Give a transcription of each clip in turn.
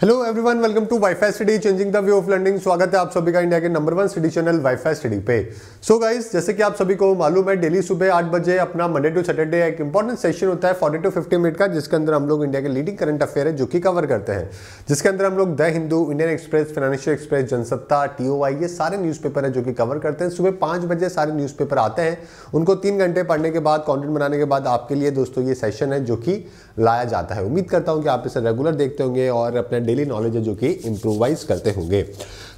hello everyone welcome to WiFi study changing the way of learning स्वागत है आप सभी का इंडिया के number one study channel WiFi study पे सो so गाइस जैसे कि आप सभी को मालूम है डेली सुबह आठ बजे अपना मंडे टू सैटरडे एक इंपॉर्टेंट सेशन होता है फोर्टी टू फिफ्टी मिनट का जिसके अंदर हम लोग इंडिया के लीडिंग करंट अफेयर है जो कि कवर करते हैं जिसके अंदर हम लोग the Hindu Indian Express Financial Express Jansatta टी ये सारे न्यूज़ है जो कि कवर करते हैं सुबह पाँच बजे सारे न्यूज़ आते हैं उनको तीन घंटे पढ़ने के बाद कॉन्टेंट बनाने के बाद आपके लिए दोस्तों ये सेशन है जो कि लाया जाता है उम्मीद करता हूँ कि आप इसे रेगुलर देखते होंगे और अपने डेली नॉलेज है जो कि इम्प्रोवाइज करते होंगे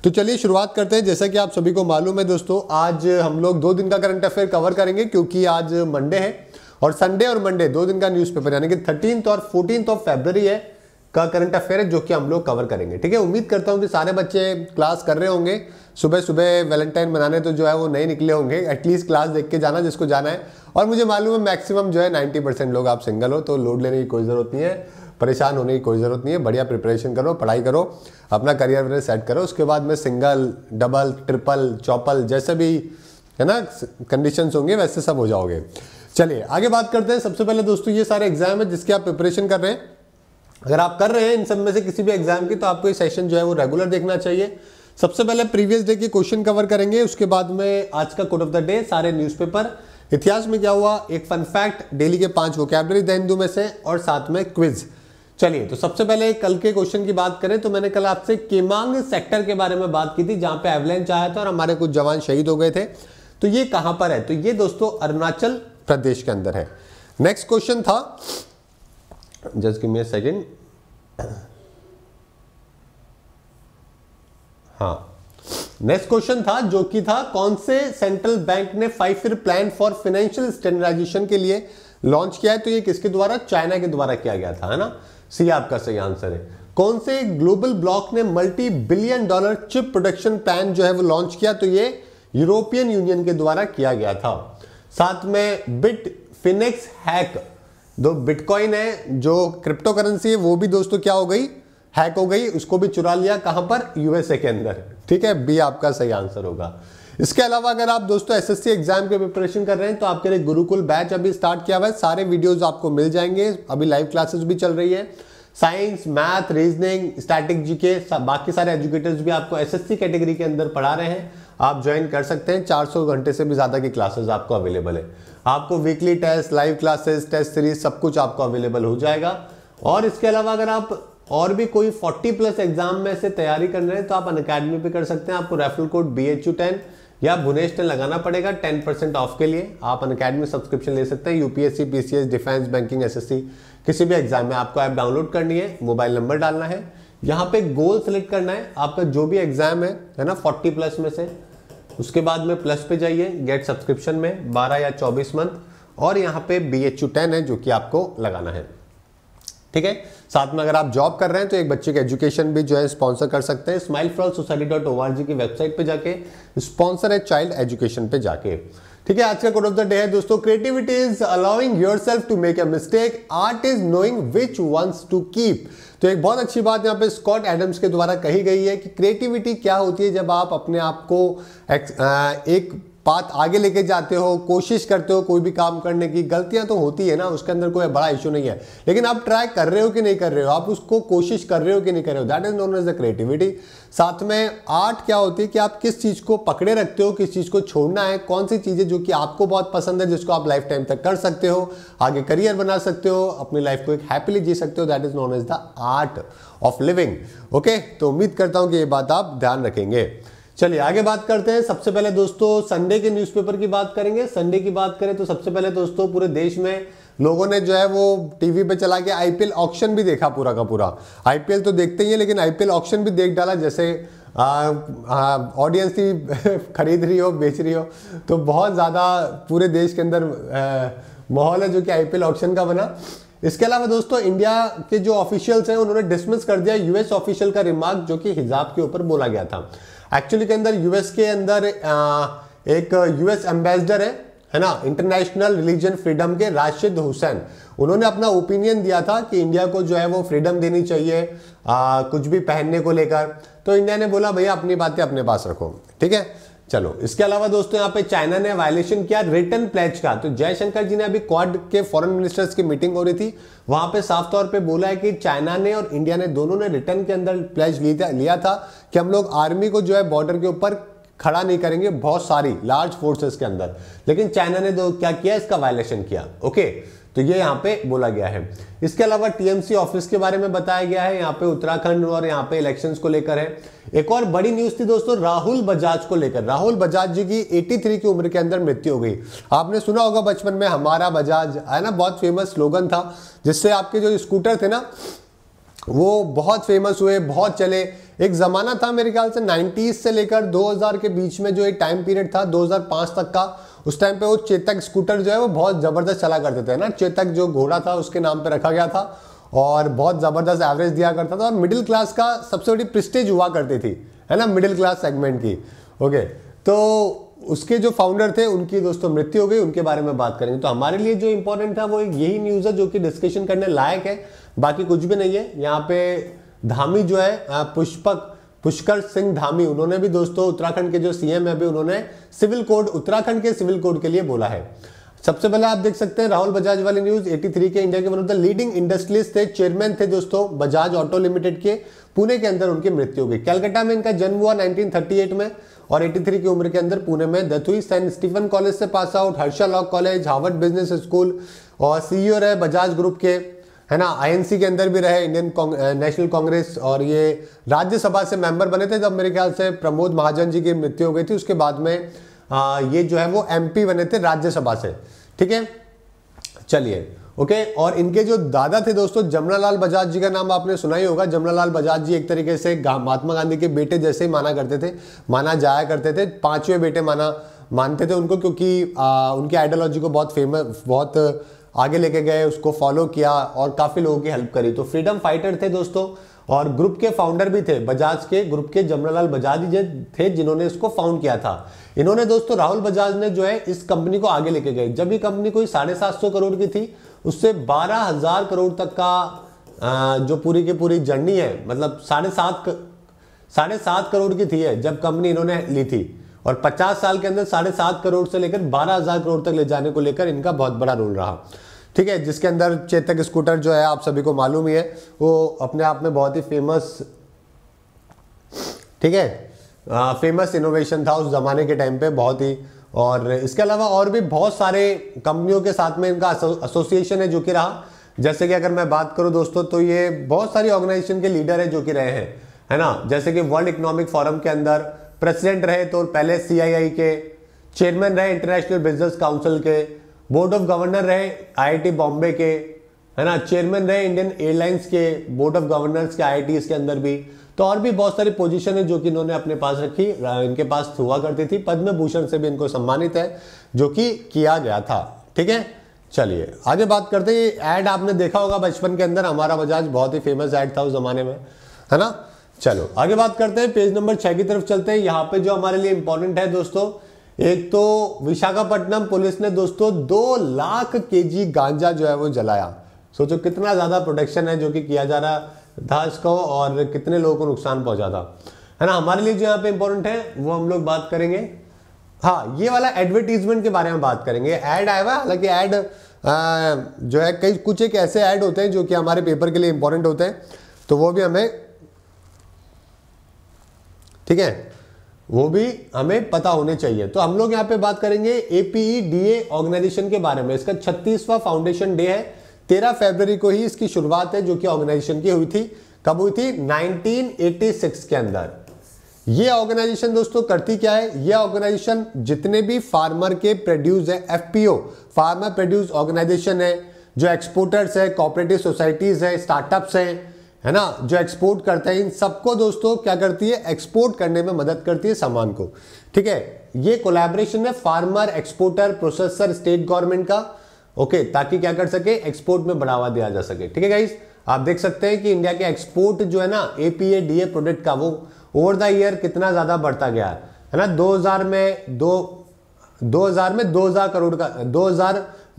तो चलिए शुरुआत करते हैं जैसा कि आप सभी को मालूम है दोस्तों आज हम लोग दो दिन का करंट अफेयर कवर करेंगे क्योंकि आज मंडे है और संडे और मंडे दो दिन का न्यूज़पेपर यानी कि थर्टीन और फोर्टीन ऑफ फेब्रवरी है का करंट अफेयर है जो कि हम लोग कवर करेंगे ठीक है उम्मीद करता हूँ कि सारे बच्चे क्लास कर रहे होंगे सुबह सुबह वैलेंटाइन मनाने तो जो है वो नहीं निकले होंगे एटलीस्ट क्लास देख के जाना जिसको जाना है और मुझे मालूम है मैक्सिमम जो है 90 परसेंट लोग आप सिंगल हो तो लोड लेने की कोई ज़रूरत नहीं है परेशान होने की कोई ज़रूरत नहीं है बढ़िया प्रिपरेशन करो पढ़ाई करो अपना करियर वगैरह सेट करो उसके बाद में सिंगल डबल ट्रिपल चौपल जैसे भी है ना कंडीशंस होंगे वैसे सब हो जाओगे चलिए आगे बात करते हैं सबसे पहले दोस्तों ये सारे एग्जाम है जिसकी आप प्रिपरेशन कर रहे हैं अगर आप कर रहे हैं इन सब में से किसी भी एग्जाम की तो आपको ये सेशन जो है वो रेगुलर देखना चाहिए सबसे पहले प्रीवियस डे के क्वेश्चन कवर करेंगे उसके बाद में आज का कोड ऑफ द डे सारे न्यूज़पेपर इतिहास में क्या हुआ एक फन फैक्ट डेली के पांच वोकैबलरी द हिंदू में से और साथ में क्विज़ चलिए तो सबसे पहले कल के क्वेश्चन की बात करें तो मैंने कल आपसे केमांग सेक्टर के बारे में बात की थी जहां पे एवलेंस आया था और हमारे कुछ जवान शहीद हो गए थे तो ये कहां पर है तो ये दोस्तों अरुणाचल प्रदेश के अंदर है नेक्स्ट क्वेश्चन था जस्ट गिव मी सेकंड हाँ नेक्स्ट क्वेश्चन था जो कि था कौन से सेंट्रल बैंक ने five year plan for financial standardisation के लिए लॉन्च किया है तो ये किसके द्वारा चाइना के द्वारा किया गया था है ना सी आपका सही आंसर है कौन से ग्लोबल ब्लॉक ने multi billion dollar chip production plan जो है वो लॉन्च किया तो ये यूरोपियन यूनियन के द्वारा किया गया था साथ में बिट फिनेक्स हैक दो बिटकॉइन है जो क्रिप्टो करेंसी है वो भी दोस्तों क्या हो गई हैक हो गई उसको भी चुरा लिया कहां पर यूएसए के अंदर ठीक है बी आपका सही आंसर होगा इसके अलावा अगर आप दोस्तों एसएससी एग्जाम के प्रिपरेशन कर रहे हैं तो आपके लिए गुरुकुल बैच अभी स्टार्ट किया हुआ है सारे वीडियोस आपको मिल जाएंगे अभी लाइव क्लासेस भी चल रही है science math reasoning static GK बाकी सारे एजुकेटर्स भी आपको एसएससी कैटेगरी के अंदर पढ़ा रहे हैं आप ज्वाइन कर सकते हैं 400 घंटे से भी ज़्यादा की क्लासेस आपको अवेलेबल है आपको weekly test live classes test series सब कुछ आपको अवेलेबल हो जाएगा और इसके अलावा अगर आप और भी कोई 40 प्लस एग्जाम में से तैयारी कर रहे हैं तो आप अन अकेडमी कर सकते हैं आपको referral code B H U ten या भुनेश ने लगाना पड़ेगा टेन परसेंट ऑफ के लिए आप अन अकेडमी सब्सक्रिप्शन ले सकते हैं UPSC PCS defence banking SSC किसी भी एग्जाम में आपको ऐप आप डाउनलोड करनी है मोबाइल नंबर डालना है यहाँ पे गोल सेलेक्ट करना है आपका जो भी एग्जाम है है ना फोर्टी प्लस में से उसके बाद में प्लस पे जाइए गेट सब्सक्रिप्शन में बारह या चौबीस मंथ और यहाँ पे बी एच यू टेन है जो कि आपको लगाना है ठीक है साथ में अगर आप जॉब कर रहे हैं तो एक बच्चे के एजुकेशन भी जो है स्पॉन्सर कर सकते हैं smile for society dot O R G की वेबसाइट पे जाके स्पॉन्सर है चाइल्ड एजुकेशन पे जाके ठीक है आज का कोड ऑफ द डे है दोस्तों creativity is allowing yourself to make a mistake art is knowing which ones to keep तो एक बहुत अच्छी बात यहाँ पे स्कॉट एडम्स के द्वारा कही गई है कि क्रिएटिविटी क्या होती है जब आप अपने आप को एक, एक बात आगे लेके जाते हो कोशिश करते हो कोई भी काम करने की गलतियां तो होती है ना उसके अंदर कोई बड़ा इशू नहीं है लेकिन आप ट्राई कर रहे हो कि नहीं कर रहे हो आप उसको कोशिश कर रहे हो कि नहीं कर रहे हो that is known as the creativity साथ में आर्ट क्या होती है कि आप किस चीज़ को पकड़े रखते हो किस चीज़ को छोड़ना है कौन सी चीज़ें जो कि आपको बहुत पसंद है जिसको आप लाइफ टाइम तक कर सकते हो आगे करियर बना सकते हो अपनी लाइफ को एक हैप्पीली जी सकते हो that is known as the art of living okay तो उम्मीद करता हूं कि ये बात आप ध्यान रखेंगे चलिए आगे बात करते हैं सबसे पहले दोस्तों संडे के न्यूज़पेपर की बात करेंगे संडे की बात करें तो सबसे पहले दोस्तों पूरे देश में लोगों ने जो है वो टीवी पे चला के आईपीएल ऑक्शन भी देखा पूरा का पूरा आईपीएल तो देखते ही है लेकिन आईपीएल ऑक्शन भी देख डाला जैसे ऑडियंस ही खरीद रही हो बेच रही हो तो बहुत ज़्यादा पूरे देश के अंदर माहौल है जो कि आईपीएल ऑक्शन का बना इसके अलावा दोस्तों इंडिया के जो ऑफिशियल्स हैं उन्होंने डिसमिस कर दिया यूएस ऑफिशियल का रिमार्क जो कि हिजाब के ऊपर बोला गया था एक्चुअली के अंदर यूएस के अंदर एक यूएस एम्बेसडर है है ना इंटरनेशनल रिलीजन फ्रीडम के राशिद हुसैन उन्होंने अपना ओपिनियन दिया था कि इंडिया को जो है वो फ्रीडम देनी चाहिए आ, कुछ भी पहनने को लेकर तो इंडिया ने बोला भैया अपनी बातें अपने पास रखो ठीक है चलो इसके अलावा दोस्तों यहाँ पे चाइना ने वायलेशन किया रिटर्न प्लेज का तो जयशंकर जी ने अभी क्वाड के फॉरेन मिनिस्टर्स की मीटिंग हो रही थी वहां पे साफ तौर पे बोला है कि चाइना ने और इंडिया ने दोनों ने रिटर्न के अंदर प्लेज लिया था कि हम लोग आर्मी को जो है बॉर्डर के ऊपर खड़ा नहीं करेंगे बहुत सारी लार्ज फोर्सेस के अंदर लेकिन चाइना ने दो क्या किया इसका वायलेशन किया ओके तो ये यहाँ पे बोला गया है इसके अलावा टीएमसी ऑफिस के बारे में बताया गया है यहाँ पे उत्तराखंड और यहाँ पे इलेक्शन को लेकर है एक और बड़ी न्यूज थी दोस्तों राहुल बजाज को लेकर राहुल बजाज जी की 83 की उम्र के अंदर मृत्यु हो गई आपने सुना होगा बचपन में हमारा बजाज है ना बहुत फेमस स्लोगन था जिससे आपके जो स्कूटर थे ना वो बहुत फेमस हुए बहुत चले एक ज़माना था मेरे ख्याल से 90s से लेकर 2000 के बीच में जो एक टाइम पीरियड था 2005 तक का उस टाइम पे वो चेतक स्कूटर जो है वो बहुत ज़बरदस्त चला करते थे ना चेतक जो घोड़ा था उसके नाम पे रखा गया था और बहुत ज़बरदस्त एवरेज दिया करता था और मिडिल क्लास का सबसे बड़ी प्रिस्टेज हुआ करती थी है ना मिडिल क्लास सेगमेंट की ओके तो उसके जो फाउंडर थे उनकी दोस्तों मृत्यु हो गई उनके बारे में बात करेंगे तो हमारे लिए जो इम्पोर्टेंट था वो यही न्यूज़ है जो कि डिस्कशन करने लायक है बाकी कुछ भी नहीं है यहाँ पे धामी जो है पुष्पक पुष्कर सिंह धामी उन्होंने भी दोस्तों उत्तराखंड के जो सीएम है भी उन्होंने सिविल कोड उत्तराखंड के सिविल कोड के लिए बोला है सबसे पहले आप देख सकते हैं राहुल बजाज वाली न्यूज 83 के इंडिया के one of the leading industries थे चेयरमैन थे दोस्तों बजाज ऑटो लिमिटेड के पुणे के अंदर उनकी मृत्यु हो गई में इनका जन्म हुआ 1938 में और 83 की उम्र के अंदर पुणे में दथुई हुई सेंट स्टीफन कॉलेज से पास आउट हर्षा law college Harvard Business School और सीईओ रहे बजाज ग्रुप के है ना आईएनसी के अंदर भी रहे इंडियन नेशनल कांग्रेस और ये राज्यसभा से मेंबर बने थे जब मेरे ख्याल से प्रमोद महाजन जी की मृत्यु हो गई थी उसके बाद में आ, ये जो है वो एमपी बने थे राज्यसभा से ठीक है चलिए ओके और इनके जो दादा थे दोस्तों जमुना बजाज जी का नाम आपने सुना ही होगा जमुना बजाज जी एक तरीके से महात्मा गांधी के बेटे जैसे ही माना करते थे माना जाया करते थे पांचवें बेटे माना मानते थे उनको क्योंकि आ, उनकी आइडियोलॉजी को बहुत फेमस बहुत आगे लेके गए उसको फॉलो किया और काफ़ी लोगों की हेल्प करी तो फ्रीडम फाइटर थे दोस्तों और ग्रुप के फाउंडर भी थे बजाज के ग्रुप के जमनालाल बजाज जी थे जिन्होंने इसको फाउंड किया था इन्होंने दोस्तों राहुल बजाज ने जो है इस कंपनी को आगे लेके गए जब ये कंपनी कोई साढ़े सात सौ करोड़ की थी उससे बारह हजार करोड़ तक का जो पूरी की पूरी जर्नी है मतलब साढ़े सात साढ़े सात करोड़ की थी है जब कंपनी इन्होंने ली थी और 50 साल के अंदर साढ़े सात करोड़ से लेकर बारह हजार करोड़ तक ले जाने को लेकर इनका बहुत बड़ा रोल रहा ठीक है जिसके अंदर चेतक स्कूटर जो है आप सभी को मालूम ही है वो अपने आप में बहुत ही फेमस ठीक है फेमस इनोवेशन था उस ज़माने के टाइम पे बहुत ही और इसके अलावा और भी बहुत सारे कंपनियों के साथ में इनका एसोसिएशन है जो कि रहा जैसे कि अगर मैं बात करूं दोस्तों तो ये बहुत सारी ऑर्गेनाइजेशन के लीडर है जो कि रहे हैं है ना जैसे कि वर्ल्ड इकोनॉमिक फोरम के अंदर प्रेसिडेंट रहे तो पहले सीआईआई के चेयरमैन रहे इंटरनेशनल बिजनेस काउंसिल के बोर्ड ऑफ गवर्नर रहे आईआईटी बॉम्बे के है ना चेयरमैन रहे इंडियन एयरलाइंस के बोर्ड ऑफ गवर्नर्स के आई के अंदर भी तो और भी बहुत सारी पोजीशन है जो कि इन्होंने अपने पास रखी इनके पास हुआ करती थी पद्म भूषण से भी इनको सम्मानित है जो कि किया गया था ठीक है चलिए आगे बात करते हैं एड आपने देखा होगा बचपन के अंदर हमारा बजाज बहुत ही फेमस एड था उस जमाने में है ना चलो आगे बात करते हैं पेज नंबर छह की तरफ चलते हैं यहाँ पे जो हमारे लिए इंपॉर्टेंट है दोस्तों एक तो विशाखापट्टनम पुलिस ने दोस्तों दो लाख केजी गांजा जो है वो जलाया सोचो कितना ज़्यादा प्रोटेक्शन है जो कि किया जा रहा था इसको और कितने लोगों को नुकसान पहुंचा था है ना हमारे लिए जो यहाँ पे इंपॉर्टेंट है वो हम लोग बात करेंगे हाँ ये वाला एडवर्टीजमेंट के बारे में बात करेंगे ऐड आया हुआ हालांकि एड जो है कई कुछ एक ऐसे ऐड होते हैं जो कि हमारे पेपर के लिए इंपॉर्टेंट होते हैं तो वो भी हमें ठीक है वो भी हमें पता होने चाहिए तो हम लोग यहाँ पे बात करेंगे एपीई डी ऑर्गेनाइजेशन के बारे में इसका छत्तीसवां फाउंडेशन डे है तेरह फरवरी को ही इसकी शुरुआत है जो कि ऑर्गेनाइजेशन की हुई थी कब हुई थी 1986 के अंदर ये ऑर्गेनाइजेशन दोस्तों करती क्या है ये ऑर्गेनाइजेशन जितने भी फार्मर के प्रोड्यूस है एफपीओ फार्मर प्रोड्यूस ऑर्गेनाइजेशन है जो एक्सपोर्टर्स है कॉपरेटिव सोसाइटीज है स्टार्टअप्स हैं है ना जो एक्सपोर्ट करता है इन सबको दोस्तों क्या करती है एक्सपोर्ट करने में मदद करती है सामान को ठीक है ये कोलैबोरेशन है farmer exporter processor state government का ओके ताकि क्या कर सके एक्सपोर्ट में बढ़ावा दिया जा सके ठीक है गाइस आप देख सकते हैं कि इंडिया के एक्सपोर्ट जो है ना एपीए डीए प्रोडक्ट का वो ओवर द ईयर कितना ज़्यादा बढ़ता गया है ना दो में दो दो में दो करोड़ का दो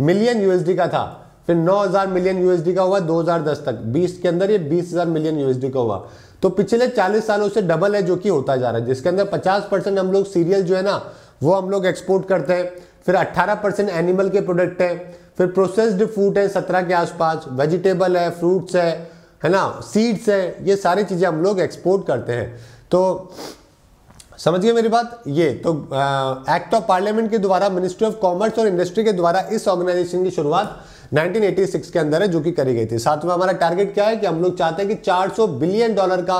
मिलियन यूएसडी का था फिर 9000 मिलियन यूएसडी का हुआ 2010 तक 20 के अंदर ये 20000 मिलियन यूएसडी का हुआ तो पिछले 40 सालों से डबल है जो कि होता जा रहा है जिसके अंदर 50 परसेंट हम लोग सीरियल जो है ना वो हम लोग एक्सपोर्ट करते हैं फिर 18 परसेंट एनिमल के प्रोडक्ट है फिर प्रोसेस्ड फूड है सत्रह के आसपास वेजिटेबल है फ्रूट्स है है ना सीड्स है ये सारी चीज़ें हम लोग एक्सपोर्ट करते हैं तो समझिए मेरी बात ये तो एक्ट ऑफ पार्लियामेंट के द्वारा मिनिस्ट्री ऑफ कॉमर्स और इंडस्ट्री के द्वारा इस ऑर्गेनाइजेशन की शुरुआत 1986 के अंदर है जो कि करी गई थी साथ में हमारा टारगेट क्या है कि हम लोग चाहते हैं कि 400 बिलियन डॉलर का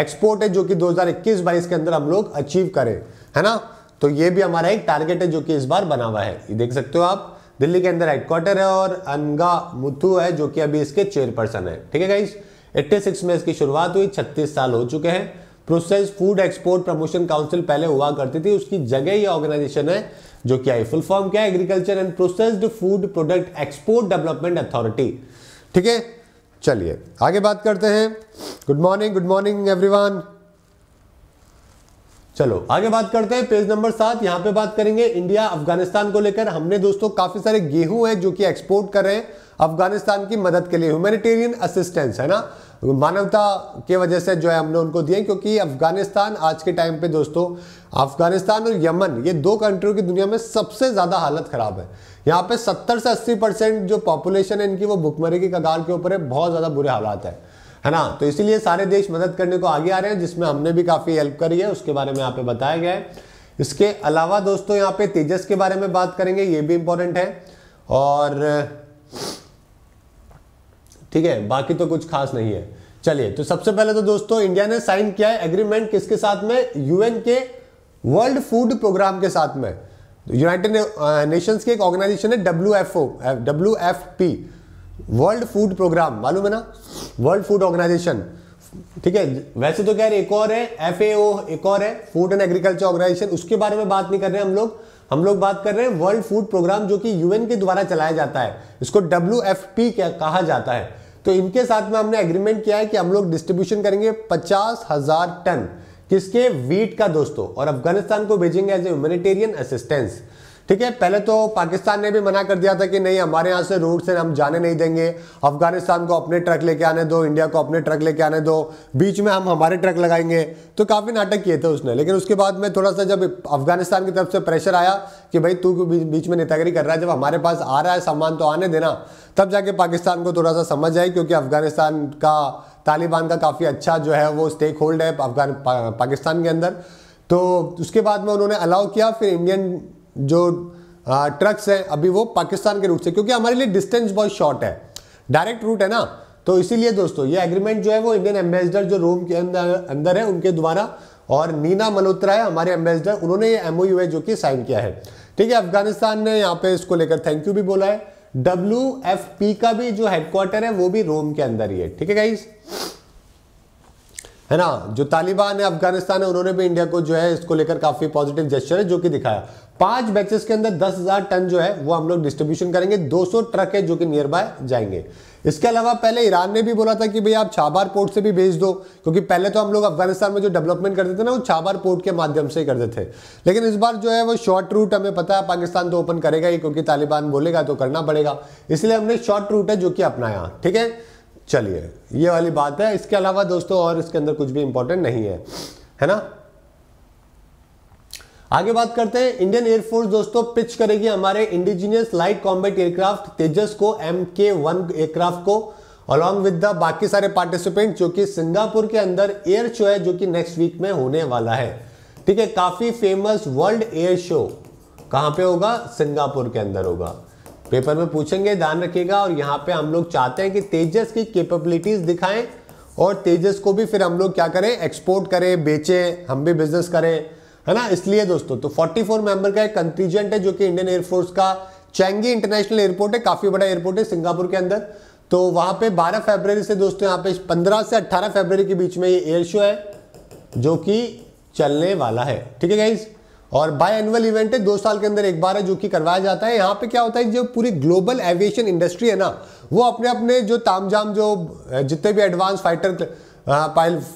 एक्सपोर्ट है जो कि 2021-22 के अंदर हम लोग अचीव करें है ना तो ये भी हमारा एक टारगेट है जो कि इस बार बना हुआ है ये देख सकते हो आप दिल्ली के अंदर हेडक्वार्टर है और अनगा मुथु है जो कि अभी इसके चेयरपर्सन है ठीक है गाइस एट्टी में इसकी शुरुआत हुई छत्तीस साल हो चुके हैं process food export promotion council पहले हुआ करती थी उसकी जगह ये ऑर्गेनाइजेशन है जो क्या है फुल फॉर्म क्या है agriculture and processed food product export development authority ठीक है चलिए आगे बात करते हैं good morning good morning everyone चलो आगे बात करते हैं पेज नंबर सात यहां पे बात करेंगे इंडिया अफगानिस्तान को लेकर हमने दोस्तों काफी सारे गेहूं है जो कि एक्सपोर्ट कर रहे हैं अफगानिस्तान की मदद के लिए ह्यूमेटेरियन असिस्टेंस है ना मानवता के वजह से जो है हमने उनको दिए क्योंकि अफगानिस्तान आज के टाइम पे दोस्तों अफगानिस्तान और यमन ये दो कंट्रियों की दुनिया में सबसे ज़्यादा हालत ख़राब है यहाँ पे 70 से 80 परसेंट जो पॉपुलेशन है इनकी वो भुखमरी की कगार के ऊपर है बहुत ज़्यादा बुरे हालात है है ना तो इसीलिए सारे देश मदद करने को आगे आ रहे हैं जिसमें हमने भी काफ़ी हेल्प करी है उसके बारे में यहाँ पे बताया गया है इसके अलावा दोस्तों यहाँ पे तेजस के बारे में बात करेंगे ये भी इम्पोर्टेंट है और ठीक है बाकी तो कुछ खास नहीं है चलिए तो सबसे पहले तो दोस्तों इंडिया ने साइन किया है एग्रीमेंट किसके साथ में यूएन के वर्ल्ड फूड प्रोग्राम के साथ में यूनाइटेड नेशंस की एक ऑर्गेनाइजेशन है W F O W F P World Food Programme मालूम है ना वर्ल्ड फूड ऑर्गेनाइजेशन ठीक है वैसे तो कह रहे एक और है एफ एक और है फूड एंड एग्रीकल्चर ऑर्गेनाइजेशन उसके बारे में बात नहीं कर रहे हम लोग हम लोग बात कर रहे हैं वर्ल्ड फूड प्रोग्राम जो कि यूएन के द्वारा चलाया जाता है इसको डब्ल्यू एफ पी कहा जाता है तो इनके साथ में हमने एग्रीमेंट किया है कि हम लोग डिस्ट्रीब्यूशन करेंगे पचास हजार टन किसके वीट का दोस्तों और अफगानिस्तान को भेजेंगे एज ए ह्यूमेटेरियन असिस्टेंस ठीक है पहले तो पाकिस्तान ने भी मना कर दिया था कि नहीं हमारे यहाँ से रूट से हम जाने नहीं देंगे अफगानिस्तान को अपने ट्रक लेके आने दो इंडिया को अपने ट्रक लेके आने दो बीच में हम हमारे ट्रक लगाएंगे तो काफ़ी नाटक किए थे उसने लेकिन उसके बाद में थोड़ा सा जब अफगानिस्तान की तरफ से प्रेशर आया कि भाई तू बीच में नेतागिरी कर रहा है जब हमारे पास आ रहा है सामान तो आने देना तब जाके पाकिस्तान को थोड़ा सा समझ आई क्योंकि अफगानिस्तान का तालिबान का काफ़ी अच्छा जो है वो स्टेक होल्ड है अफगान पाकिस्तान के अंदर तो उसके बाद में उन्होंने अलाउ किया फिर इंडियन जो ट्रक्स हैं अभी वो पाकिस्तान के रूट से क्योंकि हमारे लिए डिस्टेंस बहुत शॉर्ट है डायरेक्ट रूट है ना तो इसीलिए दोस्तों ये एग्रीमेंट जो है वो इंडियन एम्बेसडर जो रोम के अंदर अंदर है उनके द्वारा और नीना मल्होत्रा है हमारे एम्बेसडर उन्होंने ये एम है जो कि साइन किया है ठीक है अफगानिस्तान ने यहाँ पे इसको लेकर थैंक यू भी बोला है डब्ल्यू का भी जो हेडक्वार्टर है वो भी रोम के अंदर ही है ठीक है गाइज़ है ना जो तालिबान है अफगानिस्तान है उन्होंने भी इंडिया को जो है इसको लेकर काफी पॉजिटिव जेस्टर है जो कि दिखाया पांच बैचेस के अंदर दस हजार टन जो है वो हम लोग डिस्ट्रीब्यूशन करेंगे 200 ट्रक है जो कि नियर बाय जाएंगे इसके अलावा पहले ईरान ने भी बोला था कि भाई आप छाबार पोर्ट से भी भेज दो क्योंकि पहले तो हम लोग अफगानिस्तान में जो डेवलपमेंट करते थे ना वो छाबार पोर्ट के माध्यम से ही करते थे लेकिन इस बार जो है वो शॉर्ट रूट हमें पता है पाकिस्तान तो ओपन करेगा ही क्योंकि तालिबान बोलेगा तो करना पड़ेगा इसलिए हमने शॉर्ट रूट है जो कि अपनाया ठीक है चलिए ये वाली बात है इसके अलावा दोस्तों और इसके अंदर कुछ भी इंपॉर्टेंट नहीं है है ना आगे बात करते हैं इंडियन एयरफोर्स दोस्तों पिच करेगी हमारे indigenous light combat aircraft Tejas को एम के वन एयरक्राफ्ट को अलॉन्ग विद द बाकी सारे पार्टिसिपेंट जो कि सिंगापुर के अंदर एयर शो है जो कि नेक्स्ट वीक में होने वाला है ठीक है काफी फेमस वर्ल्ड एयर शो कहां पे होगा सिंगापुर के अंदर होगा पेपर में पूछेंगे ध्यान रखिएगा और यहाँ पे हम लोग चाहते हैं कि तेजस की कैपेबिलिटीज दिखाएं और तेजस को भी फिर हम लोग क्या करें एक्सपोर्ट करें बेचें हम भी बिजनेस करें है ना इसलिए दोस्तों तो 44 मेंबर का एक कंट्रीजेंट है जो कि इंडियन एयरफोर्स का चैंगी इंटरनेशनल एयरपोर्ट है काफ़ी बड़ा एयरपोर्ट है सिंगापुर के अंदर तो वहां पे 12 फरवरी से दोस्तों यहाँ पे 15 से 18 फरवरी के बीच में ये एयर शो है जो कि चलने वाला है ठीक है गाइज़ और बाय एनुअल इवेंट है दो साल के अंदर एक बार है जो कि करवाया जाता है यहाँ पे क्या होता है जो पूरी ग्लोबल एविएशन इंडस्ट्री है ना वो अपने अपने जो तामझाम जो जितने भी एडवांस फाइटर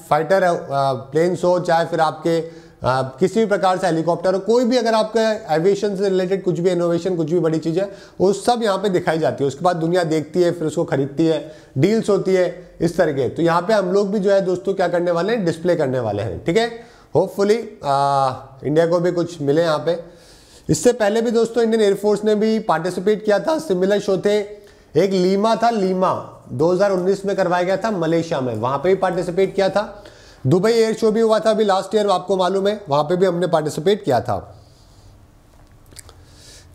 फाइटर प्लेन्स हो चाहे फिर आपके आ, किसी भी प्रकार से हेलीकॉप्टर हो कोई भी अगर आपका एविएशन से रिलेटेड कुछ भी इनोवेशन कुछ भी बड़ी चीज़ है वो सब यहाँ पे दिखाई जाती है उसके बाद दुनिया देखती है फिर उसको खरीदती है डील्स होती है इस तरह के तो यहाँ पे हम लोग भी जो है दोस्तों क्या करने वाले हैं डिस्प्ले करने वाले हैं ठीक है होपफुली इंडिया uh, को भी कुछ मिले यहाँ पे इससे पहले भी दोस्तों इंडियन एयरफोर्स ने भी पार्टिसिपेट किया था सिमिलर शो थे एक लीमा था लीमा 2019 में करवाया गया था मलेशिया में वहाँ पे भी पार्टिसिपेट किया था दुबई एयर शो भी हुआ था अभी लास्ट ईयर आपको मालूम है वहाँ पे भी हमने पार्टिसिपेट किया था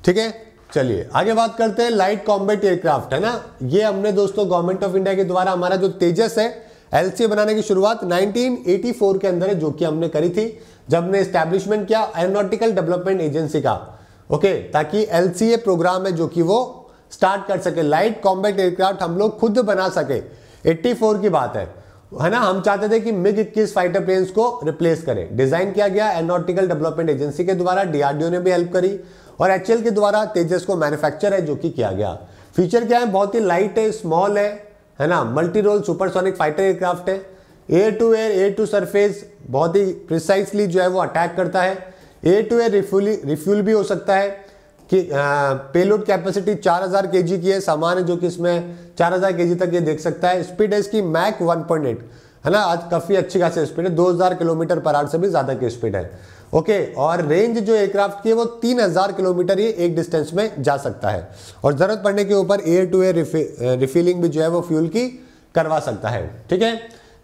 ठीक है चलिए आगे बात करते हैं लाइट कॉम्बेट एयरक्राफ्ट है ना ये हमने दोस्तों गवर्नमेंट ऑफ इंडिया के द्वारा हमारा जो तेजस है एलसीए बनाने की शुरुआत 1984 के अंदर है जो कि हमने करी थी जब हमने स्टैब्लिशमेंट किया एरोनॉटिकल डेवलपमेंट एजेंसी का ओके ताकि एलसीए प्रोग्राम है जो कि वो स्टार्ट कर सके लाइट कॉम्बैक्ट एयरक्राफ्ट हम लोग खुद बना सके 84 की बात है है ना हम चाहते थे कि मिग इक्कीस फाइटर प्लेन्स को रिप्लेस करें डिजाइन किया गया एरोनॉटिकल डेवलपमेंट एजेंसी के द्वारा डीआरडीओ ने भी हेल्प करी और एच के द्वारा तेजस को मैन्युफैक्चर है जो कि किया गया फीचर क्या है बहुत ही लाइट है स्मॉल है है ना multi role supersonic fighter aircraft है air to air air to surface बहुत ही प्रिसाइसली जो है वो अटैक करता है air to air refuel refuel भी हो सकता है कि पेलोड कैपेसिटी 4000 हज़ार की है सामान है जो कि इसमें 4000 हज़ार तक ये देख सकता है स्पीड है इसकी मैक 1.8 है ना आज काफ़ी अच्छी खासी स्पीड है 2000 किलोमीटर पर आर से भी ज़्यादा की स्पीड है ओके okay, और रेंज जो एयरक्राफ्ट की है वो 3000 किलोमीटर ये एक डिस्टेंस में जा सकता है और ज़रूरत पड़ने के ऊपर एयर टू एयर रिफिलिंग भी जो है वो फ्यूल की करवा सकता है ठीक है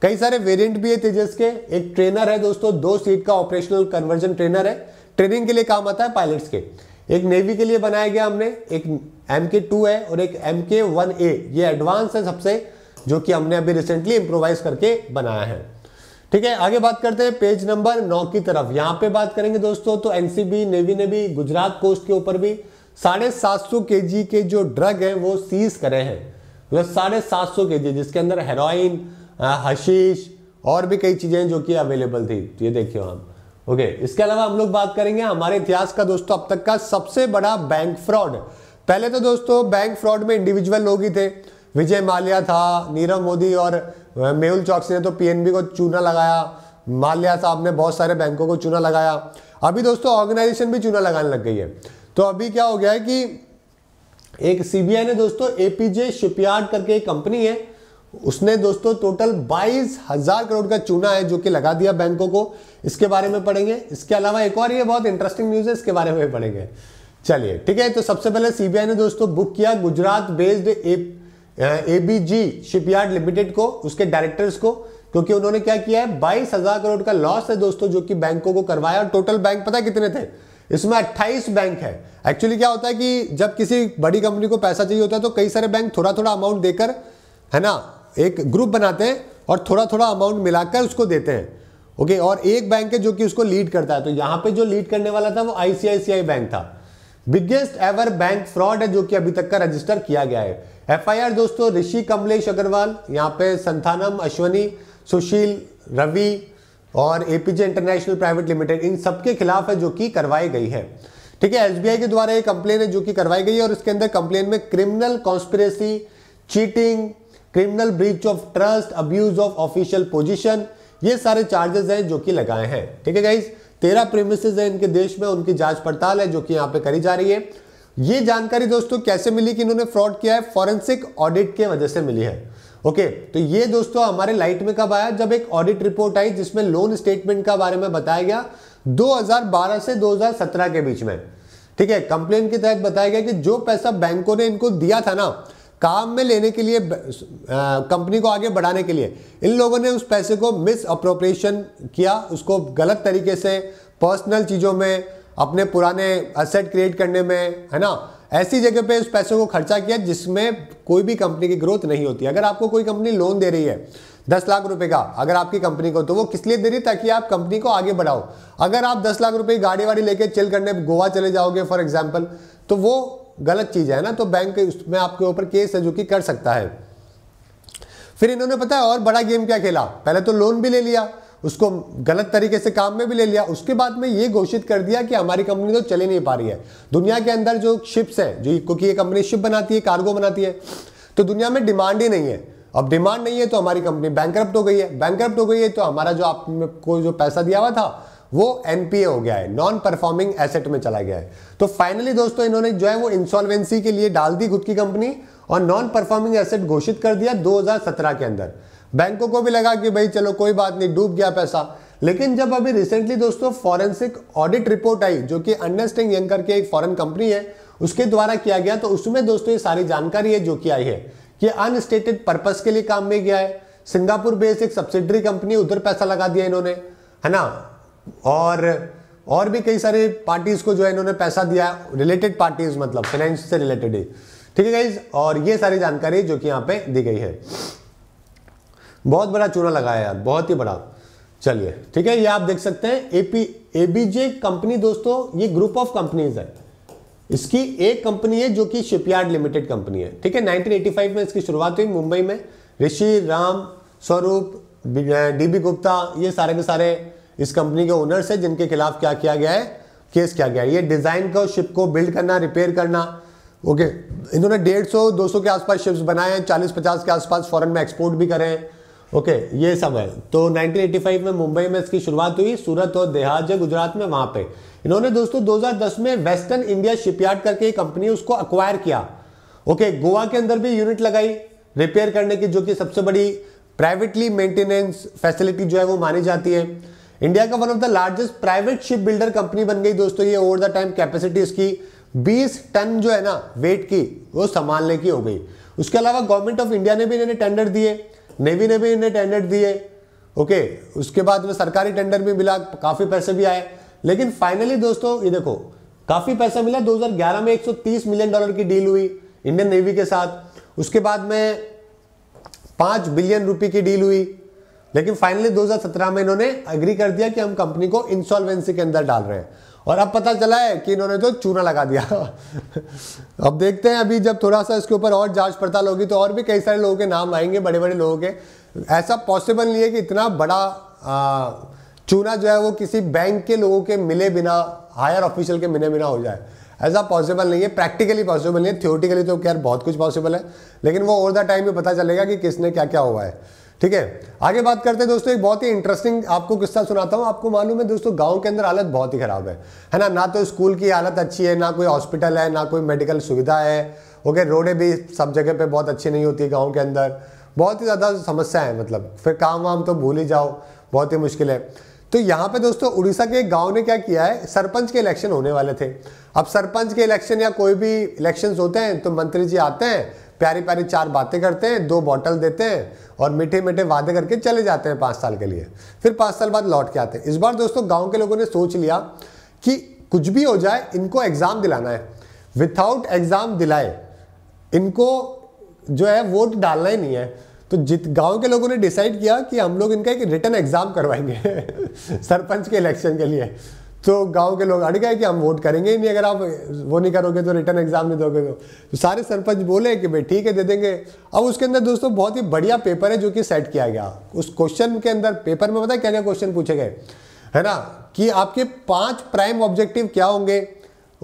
कई सारे वेरिएंट भी है तेजस के एक ट्रेनर है दोस्तों दो सीट का ऑपरेशनल कन्वर्जन ट्रेनर है ट्रेनिंग के लिए काम आता है पायलट्स के एक नेवी के लिए बनाया गया हमने एक एम के टू है और एक एम के वन ए ये एडवांस है सबसे जो कि हमने अभी रिसेंटली इम्प्रोवाइज करके बनाया है ठीक है आगे बात करते हैं पेज नंबर नौ की तरफ यहां पे बात करेंगे दोस्तों तो एनसीबी नेवी ने भी गुजरात कोस्ट के ऊपर भी साढ़े सात सौ के जी के जो ड्रग है वो सीज करे हैं मतलब साढ़े सात सौ के जी जिसके अंदर हेरोइन हशीश और भी कई चीज़ें जो कि अवेलेबल थी तो ये देखिए हम ओके इसके अलावा हम लोग बात करेंगे हमारे इतिहास का दोस्तों अब तक का सबसे बड़ा बैंक फ्रॉड पहले तो दोस्तों बैंक फ्रॉड में इंडिविजुअल लोग ही थे विजय माल्या था नीरव मोदी और मेहुल चौकसी ने तो पीएनबी को चूना लगाया माल्या साहब ने बहुत सारे बैंकों को चूना लगाया अभी दोस्तों ऑर्गेनाइजेशन भी चूना लगाने लग गई है तो अभी क्या हो गया है कि एक सीबीआई ने दोस्तों एपीजे शिपयार्ड करके एक कंपनी है उसने दोस्तों टोटल बाईस हजार करोड़ का चूना है जो कि लगा दिया बैंकों को इसके बारे में पढ़ेंगे इसके अलावा एक और ये बहुत इंटरेस्टिंग न्यूज़ है इसके बारे में पढ़ेंगे चलिए ठीक है तो सबसे पहले सीबीआई ने दोस्तों बुक किया Gujarat based A B G Shipyard Limited को उसके डायरेक्टर्स को क्योंकि उन्होंने क्या किया है बाईस हजार करोड़ का लॉस है दोस्तों जो कि बैंकों को करवाया और टोटल बैंक पता कितने थे इसमें 28 बैंक है एक्चुअली क्या होता है कि जब किसी बड़ी कंपनी को पैसा चाहिए होता है तो कई सारे बैंक थोड़ा थोड़ा अमाउंट देकर है ना एक ग्रुप बनाते हैं और थोड़ा थोड़ा अमाउंट मिलाकर उसको देते हैं ओके और एक बैंक है जो कि उसको लीड करता है तो यहां पे जो लीड करने वाला था वो आईसीआईसीआई बैंक था बिगेस्ट एवर बैंक फ्रॉड है जो कि अभी तक का रजिस्टर किया गया है एफआईआर दोस्तों ऋषि कमलेश अग्रवाल यहाँ पे संथानम अश्वनी सुशील रवि और एपीजे इंटरनेशनल प्राइवेट लिमिटेड इन सबके खिलाफ है जो कि करवाई गई है ठीक है एसबीआई के द्वारा ये कंप्लेन है जो कि करवाई गई है और इसके अंदर कंप्लेन में criminal conspiracy cheating criminal breach of trust abuse of official position ये सारे चार्जेस हैं जो कि लगाए हैं ठीक है गाइज तेरह प्रेमिस हैं इनके देश में उनकी जांच पड़ताल है जो कि यहाँ पे करी जा रही है ये जानकारी दोस्तों कैसे मिली कि इन्होंने फ्रॉड किया है फॉरेंसिक ऑडिट के वजह से मिली है ओके okay, तो ये दोस्तों हमारे लाइट में कब आया जब एक ऑडिट रिपोर्ट आई जिसमें लोन स्टेटमेंट का बारे में बताया गया 2012 से 2017 के बीच में ठीक है कंप्लेन के तहत बताया गया कि जो पैसा बैंकों ने इनको दिया था ना काम में लेने के लिए कंपनी को आगे बढ़ाने के लिए इन लोगों ने उस पैसे को मिस अप्रोप्रिएशन किया उसको गलत तरीके से पर्सनल चीज़ों में अपने पुराने असेट क्रिएट करने में है ना ऐसी जगह पे उस पैसों को खर्चा किया जिसमें कोई भी कंपनी की ग्रोथ नहीं होती अगर आपको कोई कंपनी लोन दे रही है दस लाख रुपए का अगर आपकी कंपनी को तो वो किस लिए दे रही ताकि आप कंपनी को आगे बढ़ाओ अगर आप दस लाख रुपए की गाड़ी वाड़ी लेके चिल करने गोवा चले जाओगे फॉर एग्जाम्पल तो वो गलत चीज़ है ना तो बैंक उसमें आपके ऊपर केस है जो कि कर सकता है फिर इन्होंने पता है और बड़ा गेम क्या खेला पहले तो लोन भी ले लिया उसको गलत तरीके से काम में भी ले लिया उसके बाद में ये घोषित कर दिया कि हमारी कंपनी तो चली नहीं पा रही है दुनिया के अंदर जो शिप्स हैं जो क्योंकि ये कंपनी शिप बनाती है कार्गो बनाती है तो दुनिया में डिमांड ही नहीं है अब डिमांड नहीं है तो हमारी कंपनी बैंक हो गई है बैंक हो गई है तो हमारा जो आपको जो पैसा दिया हुआ था वो एनपीए हो गया है नॉन परफॉर्मिंग एसेट में चला गया है तो फाइनली दोस्तों इन्होंने जो है वो इंसॉल्वेंसी के लिए डाल दी खुद की कंपनी और नॉन परफॉर्मिंग एसेट घोषित कर दिया 2017 के अंदर बैंकों को भी लगा कि भाई चलो कोई बात नहीं डूब गया पैसा लेकिन जब अभी रिसेंटली दोस्तों फॉरेंसिक ऑडिट रिपोर्ट आई जो कि अंडरस्टिंग यंकर यंग एक फॉरेन कंपनी है उसके द्वारा किया गया तो उसमें दोस्तों ये सारी जानकारी है जो कि आई है कि अनस्टेटेड पर्पज के लिए काम में गया है सिंगापुर बेस्ड एक सब्सिडरी कंपनी उधर पैसा लगा दिया इन्होंने है ना और और भी कई सारे पार्टीज को जो है इन्होंने पैसा दिया रिलेटेड पार्टीज मतलब फाइनेंस से रिलेटेड ही ठीक है गाइज और ये सारी जानकारी जो कि यहाँ पे दी गई है बहुत बड़ा चूना लगाया यार बहुत ही बड़ा चलिए ठीक है ये आप देख सकते हैं एपी एबीजे कंपनी दोस्तों ये ग्रुप ऑफ कंपनीज है इसकी एक कंपनी है जो कि शिपयार्ड लिमिटेड कंपनी है ठीक है 1985 में इसकी शुरुआत हुई मुंबई में ऋषि राम स्वरूप डीबी गुप्ता ये सारे के सारे इस कंपनी के ओनर्स हैं जिनके खिलाफ क्या किया गया है केस किया गया है ये डिज़ाइन को शिप को बिल्ड करना रिपेयर करना ओके इन्होंने डेढ़ सौ दो सौ के आसपास शिप्स बनाए हैं चालीस पचास के आसपास फॉरन में एक्सपोर्ट भी करें ओके okay, ये सब है तो 1985 में मुंबई में इसकी शुरुआत हुई सूरत और देहात है गुजरात में वहां पे इन्होंने दोस्तों 2010 में वेस्टर्न इंडिया शिपयार्ड करके कंपनी उसको अक्वायर किया ओके okay, गोवा के अंदर भी यूनिट लगाई रिपेयर करने की जो कि सबसे बड़ी प्राइवेटली मेंटेनेंस फैसिलिटी जो है वो मानी जाती है इंडिया का one of the largest private ship builder company बन गई दोस्तों ये ओवर द टाइम कैपेसिटी इसकी 20 टन जो है ना वेट की वो संभालने की हो गई उसके अलावा गवर्नमेंट ऑफ इंडिया ने भी इन्होंने टेंडर दिए नेवी ने भी इन्हें टेंडर दिए ओके उसके बाद में सरकारी टेंडर भी मिला काफ़ी पैसे भी आए लेकिन फाइनली दोस्तों ये देखो काफ़ी पैसा मिला 2011 में 130 मिलियन डॉलर की डील हुई इंडियन नेवी के साथ उसके बाद में पांच बिलियन रुपए की डील हुई लेकिन फाइनली 2017 में इन्होंने एग्री कर दिया कि हम कंपनी को इंसॉल्वेंसी के अंदर डाल रहे हैं और अब पता चला है कि इन्होंने तो चूना लगा दिया अब देखते हैं अभी जब थोड़ा सा इसके ऊपर और जांच पड़ताल होगी तो और भी कई सारे लोगों के नाम आएंगे बड़े बड़े लोगों के ऐसा पॉसिबल नहीं है कि इतना बड़ा आ, चूना जो है वो किसी बैंक के लोगों के मिले बिना हायर ऑफिशियल के मिले बिना हो जाए ऐसा पॉसिबल नहीं है प्रैक्टिकली पॉसिबल नहीं है थियोटिकली तो खैर बहुत कुछ पॉसिबल है लेकिन वो ओवर द टाइम भी पता चलेगा कि किसने क्या क्या हुआ है ठीक है आगे बात करते हैं दोस्तों एक बहुत ही इंटरेस्टिंग आपको किस्सा सुनाता हूँ आपको मालूम है दोस्तों गांव के अंदर हालत बहुत ही ख़राब है है ना ना तो स्कूल की हालत अच्छी है ना कोई हॉस्पिटल है ना कोई मेडिकल सुविधा है ओके रोडें भी सब जगह पे बहुत अच्छी नहीं होती गाँव के अंदर बहुत ही ज़्यादा समस्या है मतलब फिर काम वाम तो भूल ही जाओ बहुत ही मुश्किल है तो यहाँ पे दोस्तों उड़ीसा के एक गाँव ने क्या किया है सरपंच के इलेक्शन होने वाले थे अब सरपंच के इलेक्शन या कोई भी इलेक्शन होते हैं तो मंत्री जी आते हैं प्यारी प्यारी चार बातें करते हैं दो बॉटल देते हैं और मीठे मीठे वादे करके चले जाते हैं पाँच साल के लिए फिर पाँच साल बाद लौट के आते हैं इस बार दोस्तों गाँव के लोगों ने सोच लिया कि कुछ भी हो जाए इनको एग्ज़ाम दिलाना है विथआउट एग्ज़ाम दिलाए इनको जो है वोट डालना ही नहीं है तो जित गांव के लोगों ने डिसाइड किया कि हम लोग इनका एक रिटर्न एग्ज़ाम करवाएंगे सरपंच के इलेक्शन के लिए तो गांव के लोग अड़ गए कि हम वोट करेंगे ही नहीं अगर आप वो नहीं करोगे तो रिटर्न एग्जाम नहीं दोगे तो सारे सरपंच बोले कि भाई ठीक है दे देंगे अब उसके अंदर दोस्तों बहुत ही बढ़िया पेपर है जो कि सेट किया गया उस क्वेश्चन के अंदर पेपर में पता क्या क्या क्वेश्चन पूछे गए है ना कि आपके पांच प्राइम ऑब्जेक्टिव क्या होंगे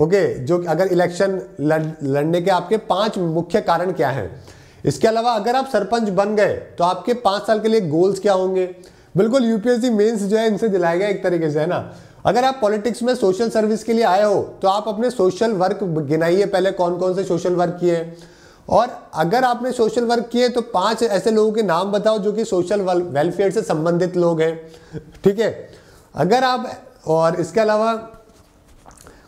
ओके जो अगर इलेक्शन लड़ लड़ने के आपके पांच मुख्य कारण क्या हैं इसके अलावा अगर आप सरपंच बन गए तो आपके पांच साल के लिए गोल्स क्या होंगे बिल्कुल यूपीएससी मेंस जो है इनसे दिलाया गया एक तरीके से है ना अगर आप पॉलिटिक्स में सोशल सर्विस के लिए आए हो तो आप अपने सोशल वर्क गिनाइए पहले कौन कौन से सोशल वर्क किए हैं और अगर आपने सोशल वर्क किए तो पांच ऐसे लोगों के नाम बताओ जो कि सोशल वेलफेयर से संबंधित लोग हैं ठीक है अगर आप और इसके अलावा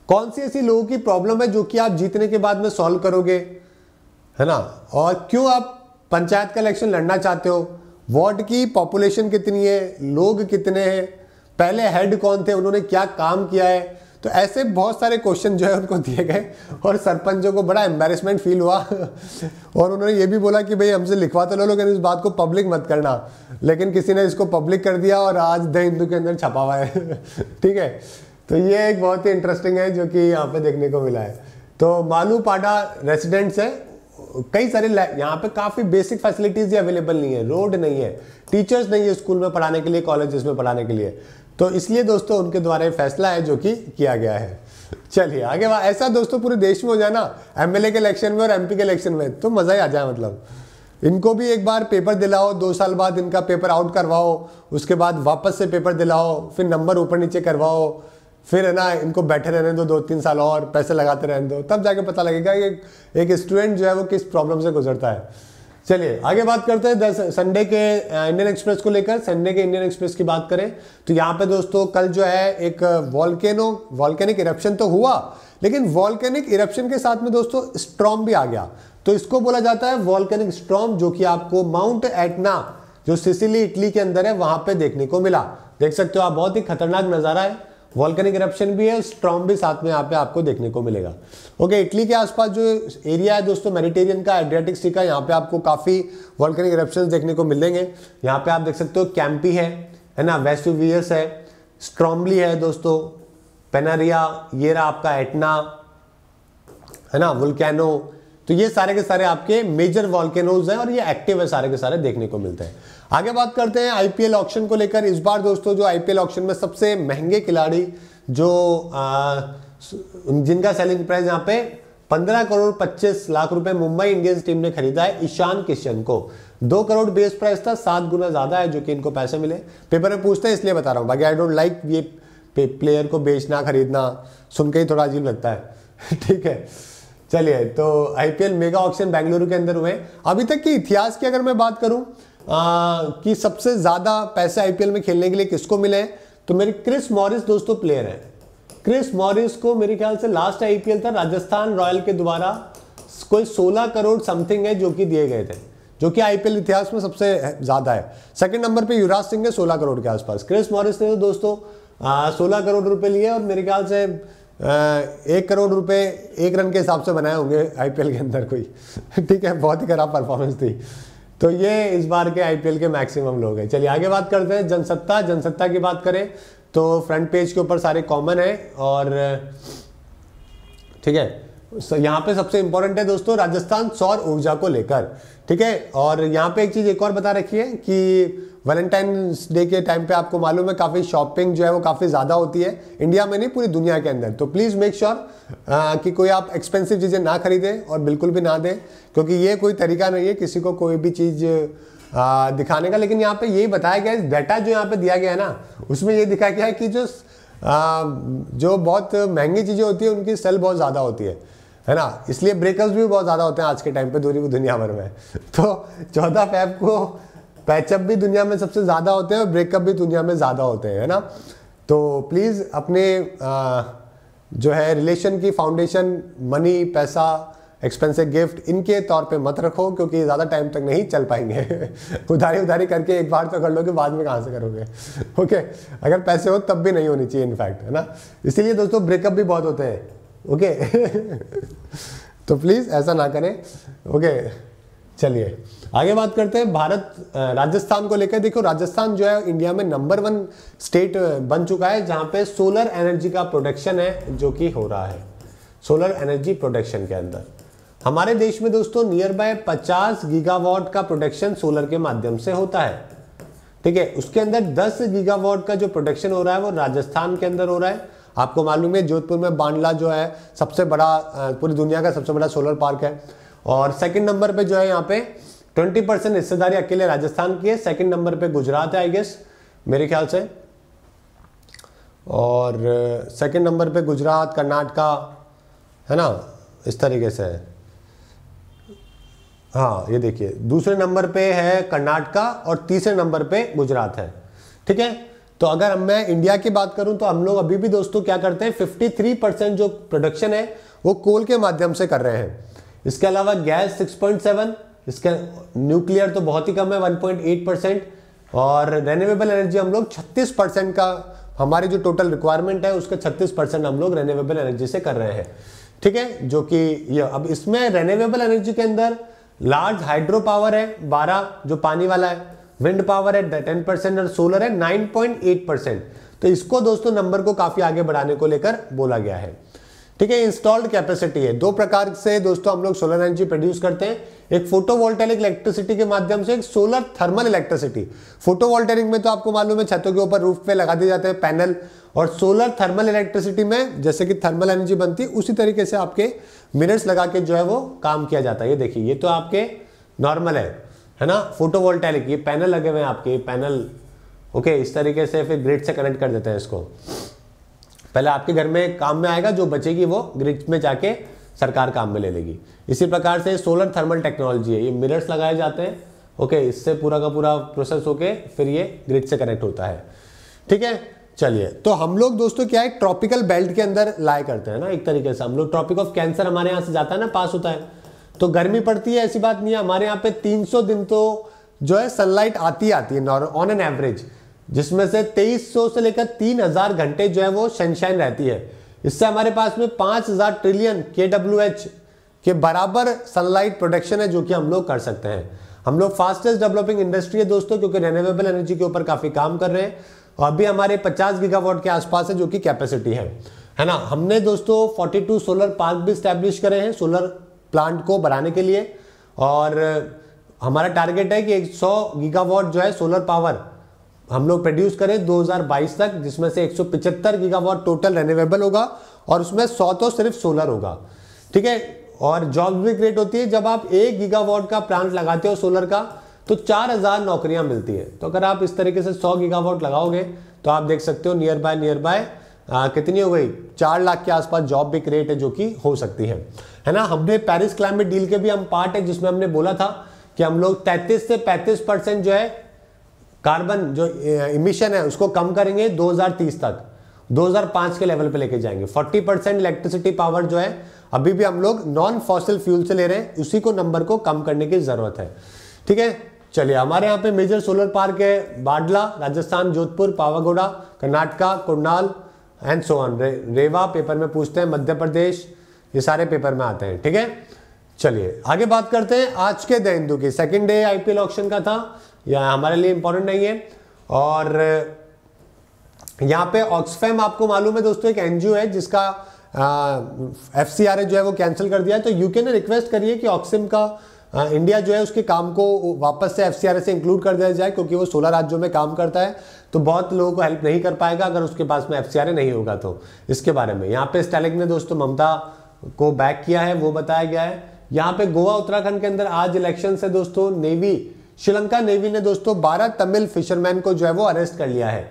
कौन सी ऐसी लोगों की प्रॉब्लम है जो कि आप जीतने के बाद में सॉल्व करोगे है ना और क्यों आप पंचायत का इलेक्शन लड़ना चाहते हो वार्ड की पॉपुलेशन कितनी है लोग कितने हैं पहले हेड कौन थे उन्होंने क्या काम किया है तो ऐसे बहुत सारे क्वेश्चन जो है उनको दिए गए और सरपंचों को बड़ा एम्बेरसमेंट फील हुआ और उन्होंने ये भी बोला कि भाई हमसे लिखवा तो लो लेकिन इस बात को पब्लिक मत करना लेकिन किसी ने इसको पब्लिक कर दिया और आज द हिंदू के अंदर छपा हुआ है ठीक है तो ये एक बहुत ही इंटरेस्टिंग है जो कि यहाँ पे देखने को मिला है तो मालू पाडा रेसिडेंट्स है कई सारे यहाँ पे काफ़ी बेसिक फैसिलिटीज़ अवेलेबल नहीं है रोड नहीं है टीचर्स नहीं है स्कूल में पढ़ाने के लिए कॉलेजेस में पढ़ाने के लिए तो इसलिए दोस्तों उनके द्वारा फैसला है जो कि किया गया है चलिए आगे वहां ऐसा दोस्तों पूरे देश में हो जाए ना एमएलए के इलेक्शन में और एमपी के इलेक्शन में तो मज़ा ही आ जाए मतलब इनको भी एक बार पेपर दिलाओ दो साल बाद इनका पेपर आउट करवाओ उसके बाद वापस से पेपर दिलाओ फिर नंबर ऊपर नीचे करवाओ फिर है ना इनको बैठे रहने दो दो तीन साल और पैसे लगाते रहने दो तब जाके पता लगेगा कि एक स्टूडेंट जो है वो किस प्रॉब्लम से गुजरता है चलिए आगे बात करते हैं संडे के इंडियन एक्सप्रेस को लेकर संडे के इंडियन एक्सप्रेस की बात करें तो यहाँ पे दोस्तों कल जो है एक वॉल्केनो वॉल्केनिक इरप्शन तो हुआ लेकिन वॉल्केनिक इरप्शन के साथ में दोस्तों स्ट्रॉम भी आ गया तो इसको बोला जाता है वॉल्केनिक स्ट्रॉम जो कि आपको माउंट एटना जो सिसिली इटली के अंदर है वहां पर देखने को मिला देख सकते हो आप बहुत ही खतरनाक नजारा है वॉल्कनिक इरप्शन भी है स्ट्रॉम भी साथ में यहाँ पे आपको देखने को मिलेगा ओके इटली के आसपास जो एरिया है दोस्तों मेडिटेरियन का एड्रियाटिक सी का यहाँ पे आपको काफ़ी वॉल्कनिक इरप्शन देखने को मिलेंगे यहाँ पे आप देख सकते हो कैंपी है है ना वेस्टिवियस है स्ट्रॉम्बली है दोस्तों पेनारिया ये रहा आपका एटना है ना वुलकैनो तो ये सारे के सारे आपके मेजर वॉल्केनोज हैं और ये एक्टिव है सारे के सारे देखने को मिलते हैं आगे बात करते हैं आईपीएल ऑक्शन को लेकर इस बार दोस्तों जो आईपीएल ऑक्शन में सबसे महंगे खिलाड़ी जो आ, जिनका सेलिंग प्राइस यहाँ पे 15 करोड़ 25 लाख रुपए मुंबई इंडियंस टीम ने खरीदा है ईशान किशन को दो करोड़ बेस प्राइस था सात गुना ज़्यादा है जो कि इनको पैसे मिले पेपर में पूछते हैं इसलिए बता रहा हूँ बाकी आई डोंट लाइक ये प्लेयर को बेचना खरीदना सुनकर ही थोड़ा अजीब लगता है ठीक है चलिए तो आईपीएल मेगा ऑक्शन बेंगलुरु के अंदर हुए अभी तक के इतिहास की अगर मैं बात करूं कि सबसे ज़्यादा पैसे आईपीएल में खेलने के लिए किसको मिले हैं तो मेरे क्रिस मॉरिस दोस्तों प्लेयर हैं क्रिस मॉरिस को मेरे ख्याल से लास्ट आईपीएल था राजस्थान रॉयल के द्वारा कोई 16 करोड़ समथिंग है जो कि दिए गए थे जो कि आईपीएल इतिहास में सबसे ज़्यादा है सेकंड नंबर पे युवराज सिंह ने 16 करोड़ के आसपास क्रिस मॉरिस ने तो दोस्तों सोलह करोड़ रुपए लिए और मेरे ख्याल से आ, एक करोड़ रुपए एक रन के हिसाब से बनाए होंगे आईपीएल के अंदर कोई ठीक है बहुत ही खराब परफॉर्मेंस थी तो ये इस बार के आईपीएल के मैक्सिमम लोग हैं चलिए आगे बात करते हैं जनसत्ता जनसत्ता की बात करें तो फ्रंट पेज के ऊपर सारे कॉमन है और ठीक है यहाँ पे सबसे इंपॉर्टेंट है दोस्तों राजस्थान सौर ऊर्जा को लेकर ठीक है और यहाँ पे एक चीज़ एक और बता रखी है कि वैलेंटाइंस डे के टाइम पे आपको मालूम है काफ़ी शॉपिंग जो है वो काफ़ी ज़्यादा होती है इंडिया में नहीं पूरी दुनिया के अंदर तो प्लीज़ मेक श्योर कि कोई आप एक्सपेंसिव चीज़ें ना खरीदें और बिल्कुल भी ना दें क्योंकि ये कोई तरीका नहीं है किसी को कोई भी चीज़ दिखाने का लेकिन यहाँ पे यही बताया गया है डाटा जो यहाँ पे दिया गया है ना उसमें ये दिखाया गया है कि जो आ, जो बहुत महंगी चीज़ें होती है उनकी सेल बहुत ज़्यादा होती है है ना इसलिए ब्रेकअप्स भी बहुत ज़्यादा होते हैं आज के टाइम पे दूरी दुनिया भर में तो चौदह फैब को पैचअप भी दुनिया में सबसे ज़्यादा होते हैं और ब्रेकअप भी दुनिया में ज़्यादा होते हैं है ना तो प्लीज़ अपने आ, जो है रिलेशन की फाउंडेशन मनी पैसा एक्सपेंसिव गिफ्ट इनके तौर पे मत रखो क्योंकि ज़्यादा टाइम तक नहीं चल पाएंगे उधारी उधारी करके एक बार तो कर लोगे बाद में कहाँ से करोगे ओके अगर पैसे हो तब भी नहीं होनी चाहिए इनफैक्ट है ना इसीलिए दोस्तों ब्रेकअप भी बहुत होते हैं ओके तो प्लीज़ ऐसा ना करें ओके चलिए आगे बात करते हैं भारत राजस्थान को लेकर देखो राजस्थान जो है इंडिया में नंबर वन स्टेट बन चुका है जहां पे सोलर एनर्जी का प्रोडक्शन है जो कि हो रहा है सोलर एनर्जी प्रोडक्शन के अंदर हमारे देश में दोस्तों नियर बाय पचास गीगावाट का प्रोडक्शन सोलर के माध्यम से होता है ठीक है उसके अंदर 10 गीगावाट का जो प्रोडक्शन हो रहा है वो राजस्थान के अंदर हो रहा है आपको मालूम है जोधपुर में बांडला जो है सबसे बड़ा पूरी दुनिया का सबसे बड़ा सोलर पार्क है और सेकंड नंबर पे जो है यहाँ पे 20 परसेंट हिस्सेदारी अकेले राजस्थान की है सेकंड नंबर पे गुजरात है आई गेस मेरे ख्याल से और सेकंड uh, नंबर पे गुजरात कर्नाटका है ना इस तरीके से है हाँ ये देखिए दूसरे नंबर पे है कर्नाटका और तीसरे नंबर पे गुजरात है ठीक है तो अगर मैं इंडिया की बात करूं तो हम लोग अभी भी दोस्तों क्या करते हैं 53 परसेंट जो प्रोडक्शन है वो कोल के माध्यम से कर रहे हैं इसके अलावा गैस 6.7 इसके न्यूक्लियर तो बहुत ही कम है 1.8 परसेंट और रेन्यूएबल एनर्जी हम लोग 36 परसेंट का हमारी जो टोटल रिक्वायरमेंट है उसका 36 परसेंट हम लोग रेन्यूएबल एनर्जी से कर रहे हैं ठीक है जो कि ये अब इसमें रेन्यूएबल एनर्जी के अंदर लार्ज हाइड्रो पावर है बारह जो पानी वाला है विंड पावर है टेन परसेंट और सोलर है एट परसेंट तो इसको दोस्तों नंबर को काफी आगे बढ़ाने को लेकर बोला गया है ठीक है इंस्टॉल्ड कैपेसिटी है दो प्रकार से दोस्तों हम लोग सोलर एनर्जी प्रोड्यूस करते हैं एक फोटोवोल्टेनिक इलेक्ट्रिसिटी के माध्यम से एक सोलर थर्मल इलेक्ट्रिसिटी फोटोवोल्टेनिक में तो आपको मालूम है छतों के ऊपर रूफ पे लगा दिए जाते हैं पैनल और सोलर थर्मल इलेक्ट्रिसिटी में जैसे कि थर्मल एनर्जी बनती है उसी तरीके से आपके मिनट्स लगा के जो है वो काम किया जाता है ये देखिए ये तो आपके नॉर्मल है है ना फोटोवोल्टेनिक ये पैनल लगे हुए हैं आपके पैनल ओके इस तरीके से फिर ग्रिड से कनेक्ट कर देते हैं इसको पहले आपके घर में काम में आएगा जो बचेगी वो ग्रिड में जाके सरकार काम में ले लेगी इसी प्रकार से सोलर थर्मल टेक्नोलॉजी है ये मिरर्स लगाए जाते हैं ओके इससे पूरा का पूरा प्रोसेस होके फिर ये ग्रिड से कनेक्ट होता है ठीक है चलिए तो हम लोग दोस्तों क्या है ट्रॉपिकल बेल्ट के अंदर लाए करते हैं ना एक तरीके से हम लोग ट्रॉपिक ऑफ कैंसर हमारे यहाँ से जाता है ना पास होता है तो गर्मी पड़ती है ऐसी बात नहीं है हमारे यहाँ पे 300 दिन तो जो है सनलाइट आती आती है ऑन एन एवरेज जिसमें से 2300 से लेकर 3000 घंटे जो है वो सनशाइन रहती है इससे हमारे पास में 5000 ट्रिलियन के डब्ल्यू एच के बराबर सनलाइट प्रोटेक्शन है जो कि हम लोग कर सकते हैं हम लोग फास्टेस्ट डेवलपिंग इंडस्ट्री है दोस्तों क्योंकि रेन्यूएबल एनर्जी के ऊपर काफ़ी काम कर रहे हैं और अभी हमारे 50 गीगावाट के आसपास है जो कि कैपेसिटी है है ना हमने दोस्तों 42 सोलर पार्क भी स्टैब्लिश करे हैं सोलर प्लांट को बढ़ाने के लिए और हमारा टारगेट है कि 100 गीगावाट जो है सोलर पावर हम लोग प्रोड्यूस करें 2022 तक जिसमें से एक सौ गीगावाट टोटल रेन्यूएबल होगा और उसमें 100 तो सिर्फ सोलर होगा ठीक है और जॉब भी क्रिएट होती है जब आप एक गीगावाट का प्लांट लगाते हो सोलर का तो 4000 नौकरियां मिलती है तो अगर आप इस तरीके से 100 गीगावाट लगाओगे तो आप देख सकते हो नियर बाय नियर बाय कितनी हो गई चार लाख के आसपास जॉब भी क्रिएट है जो कि हो सकती है है ना हमने पेरिस क्लाइमेट डील के भी हम पार्ट है जिसमें हमने बोला था कि हम लोग 33 से 35 परसेंट जो है कार्बन जो इमिशन है उसको कम करेंगे 2030 तक 2005 के लेवल पे लेके जाएंगे 40 परसेंट इलेक्ट्रिसिटी पावर जो है अभी भी हम लोग नॉन फॉसिल फ्यूल से ले रहे हैं उसी को नंबर को कम करने की ज़रूरत है ठीक है चलिए हमारे यहाँ पे मेजर सोलर पार्क है बाडला राजस्थान जोधपुर पावागोड़ा कर्नाटका कुरनाल एंड सोहन रे, रेवा पेपर में पूछते हैं मध्य प्रदेश ये सारे पेपर में आते हैं ठीक है चलिए आगे बात करते हैं आज के द हिंदू की सेकेंड डे आईपीएल ऑप्शन का था या हमारे लिए इंपॉर्टेंट नहीं है और यहाँ पे ऑक्सफैम आपको मालूम है दोस्तों एक एनजीओ है जिसका एफ सी आर जो है वो कैंसिल कर दिया है तो यूके ने रिक्वेस्ट करी है कि ऑक्सिम का आ, इंडिया जो है उसके काम को वापस से एफ से इंक्लूड कर दिया जाए क्योंकि वो सोलह राज्यों में काम करता है तो बहुत लोगों को हेल्प नहीं कर पाएगा अगर उसके पास में एफ नहीं होगा तो इसके बारे में यहाँ पे स्टैलिक ने दोस्तों ममता को बैक किया है वो बताया गया है यहाँ पे गोवा उत्तराखंड के अंदर आज इलेक्शन है दोस्तों नेवी श्रीलंका नेवी ने दोस्तों बारह तमिल फिशरमैन को जो है वो अरेस्ट कर लिया है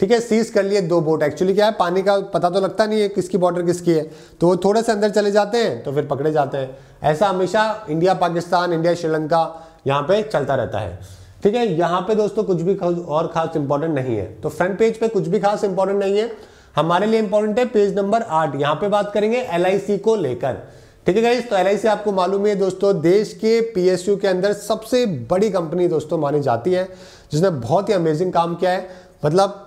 ठीक है सीज कर लिए दो बोट एक्चुअली क्या है पानी का पता तो लगता नहीं है किसकी बॉर्डर किसकी है तो वो थोड़े से अंदर चले जाते हैं तो फिर पकड़े जाते हैं ऐसा हमेशा इंडिया पाकिस्तान इंडिया श्रीलंका यहाँ पे चलता रहता है ठीक है यहाँ पे दोस्तों कुछ भी और खास इंपॉर्टेंट नहीं है तो फ्रंट पेज पे कुछ भी खास इंपॉर्टेंट नहीं है हमारे लिए इंपॉर्टेंट है पेज नंबर आठ यहाँ पे बात करेंगे एल को लेकर ठीक है गाइज तो एल आपको मालूम है दोस्तों देश के पीएसयू के अंदर सबसे बड़ी कंपनी दोस्तों मानी जाती है जिसने बहुत ही अमेजिंग काम किया है मतलब